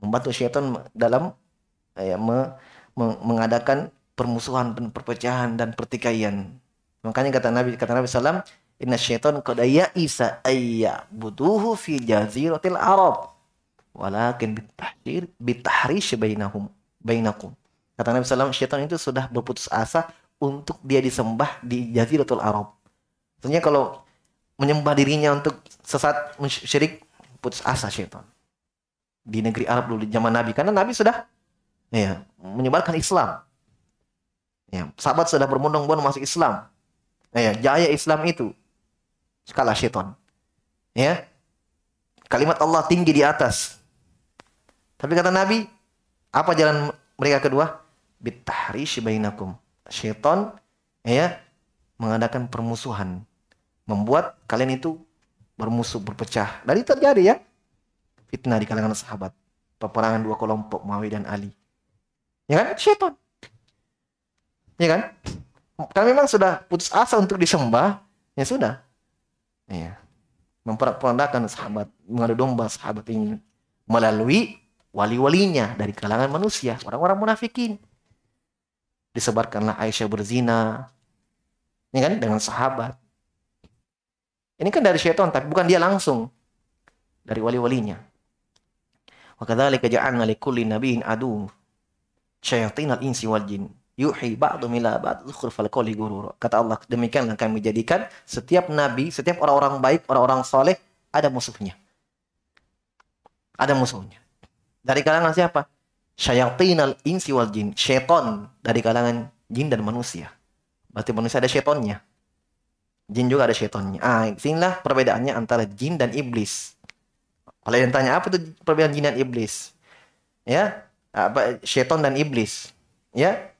membantu syaitan dalam ya, me, me, mengadakan permusuhan, perpecahan dan pertikaian. Makanya kata Nabi kata Nabi Sallam, Inna syaitan kodaya isa ayya butuhu fi jaziratil Arab. Walakin bitahrir bitahrish bainahum bainakum. Kata Nabi Sallam, syaitan itu sudah berputus asa untuk dia disembah di jaziratul Arab. Tentunya kalau menyembah dirinya untuk sesat syirik putus asa syaitan di negeri Arab dulu di zaman Nabi karena Nabi sudah ya menyebarkan Islam. Ya, sahabat sudah berbondong-bondong masuk Islam. Ya, jaya Islam itu skala syaitan. Ya. Kalimat Allah tinggi di atas. Tapi kata Nabi, apa jalan mereka kedua? Bitahrish bainakum. Syaitan ya mengadakan permusuhan, membuat kalian itu bermusuh, berpecah. Dan terjadi ya fitnah di kalangan sahabat. Peperangan dua kelompok Muawiyah dan Ali. Ya kan? Syaitan. Ya kan? Kalau memang sudah putus asa untuk disembah, ya sudah. Ya. Memperandakan sahabat, mengadu domba sahabat ini melalui wali-walinya dari kalangan manusia, orang-orang munafikin. Disebarkanlah Aisyah berzina, ya kan, dengan sahabat. Ini kan dari syaitan, tapi bukan dia langsung dari wali-walinya. Wa kadzalika ja'alna likulli nabiyyin adu syayatinal insi wal jin yuhi ba'du ila ba'd zukhrufal qawli gurura. Kata Allah, demikianlah kami jadikan setiap nabi, setiap orang-orang baik, orang-orang soleh ada musuhnya. Ada musuhnya. Dari kalangan siapa? al insi wal jin. Syaiton dari kalangan jin dan manusia. Berarti manusia ada syaitonnya. Jin juga ada syaitonnya. Ah, sinilah perbedaannya antara jin dan iblis. Kalau yang tanya apa itu perbedaan jin dan iblis? Ya, apa setan dan iblis? Ya,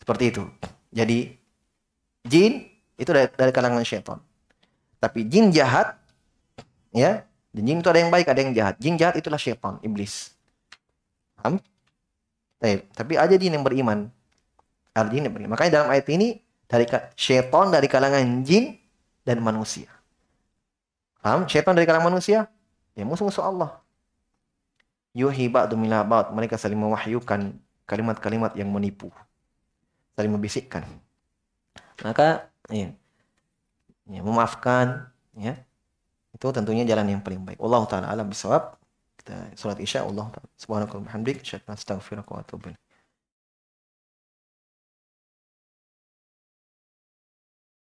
seperti itu. Jadi jin itu dari, dari kalangan setan. Tapi jin jahat, ya, jin itu ada yang baik, ada yang jahat. Jin jahat itulah setan, iblis. Paham? Tapi, tapi ada jin yang beriman. Ada jin yang beriman. Makanya dalam ayat ini dari setan dari kalangan jin dan manusia. Paham? Setan dari kalangan manusia, ya musuh-musuh Allah yuhi ba'du mila ba'd mereka saling mewahyukan kalimat-kalimat yang menipu saling membisikkan maka ya, ya memaafkan ya itu tentunya jalan yang paling baik Allah taala alam bisawab kita surat isya Allah taala Subhanakul hamdik asyhadu an wa atubu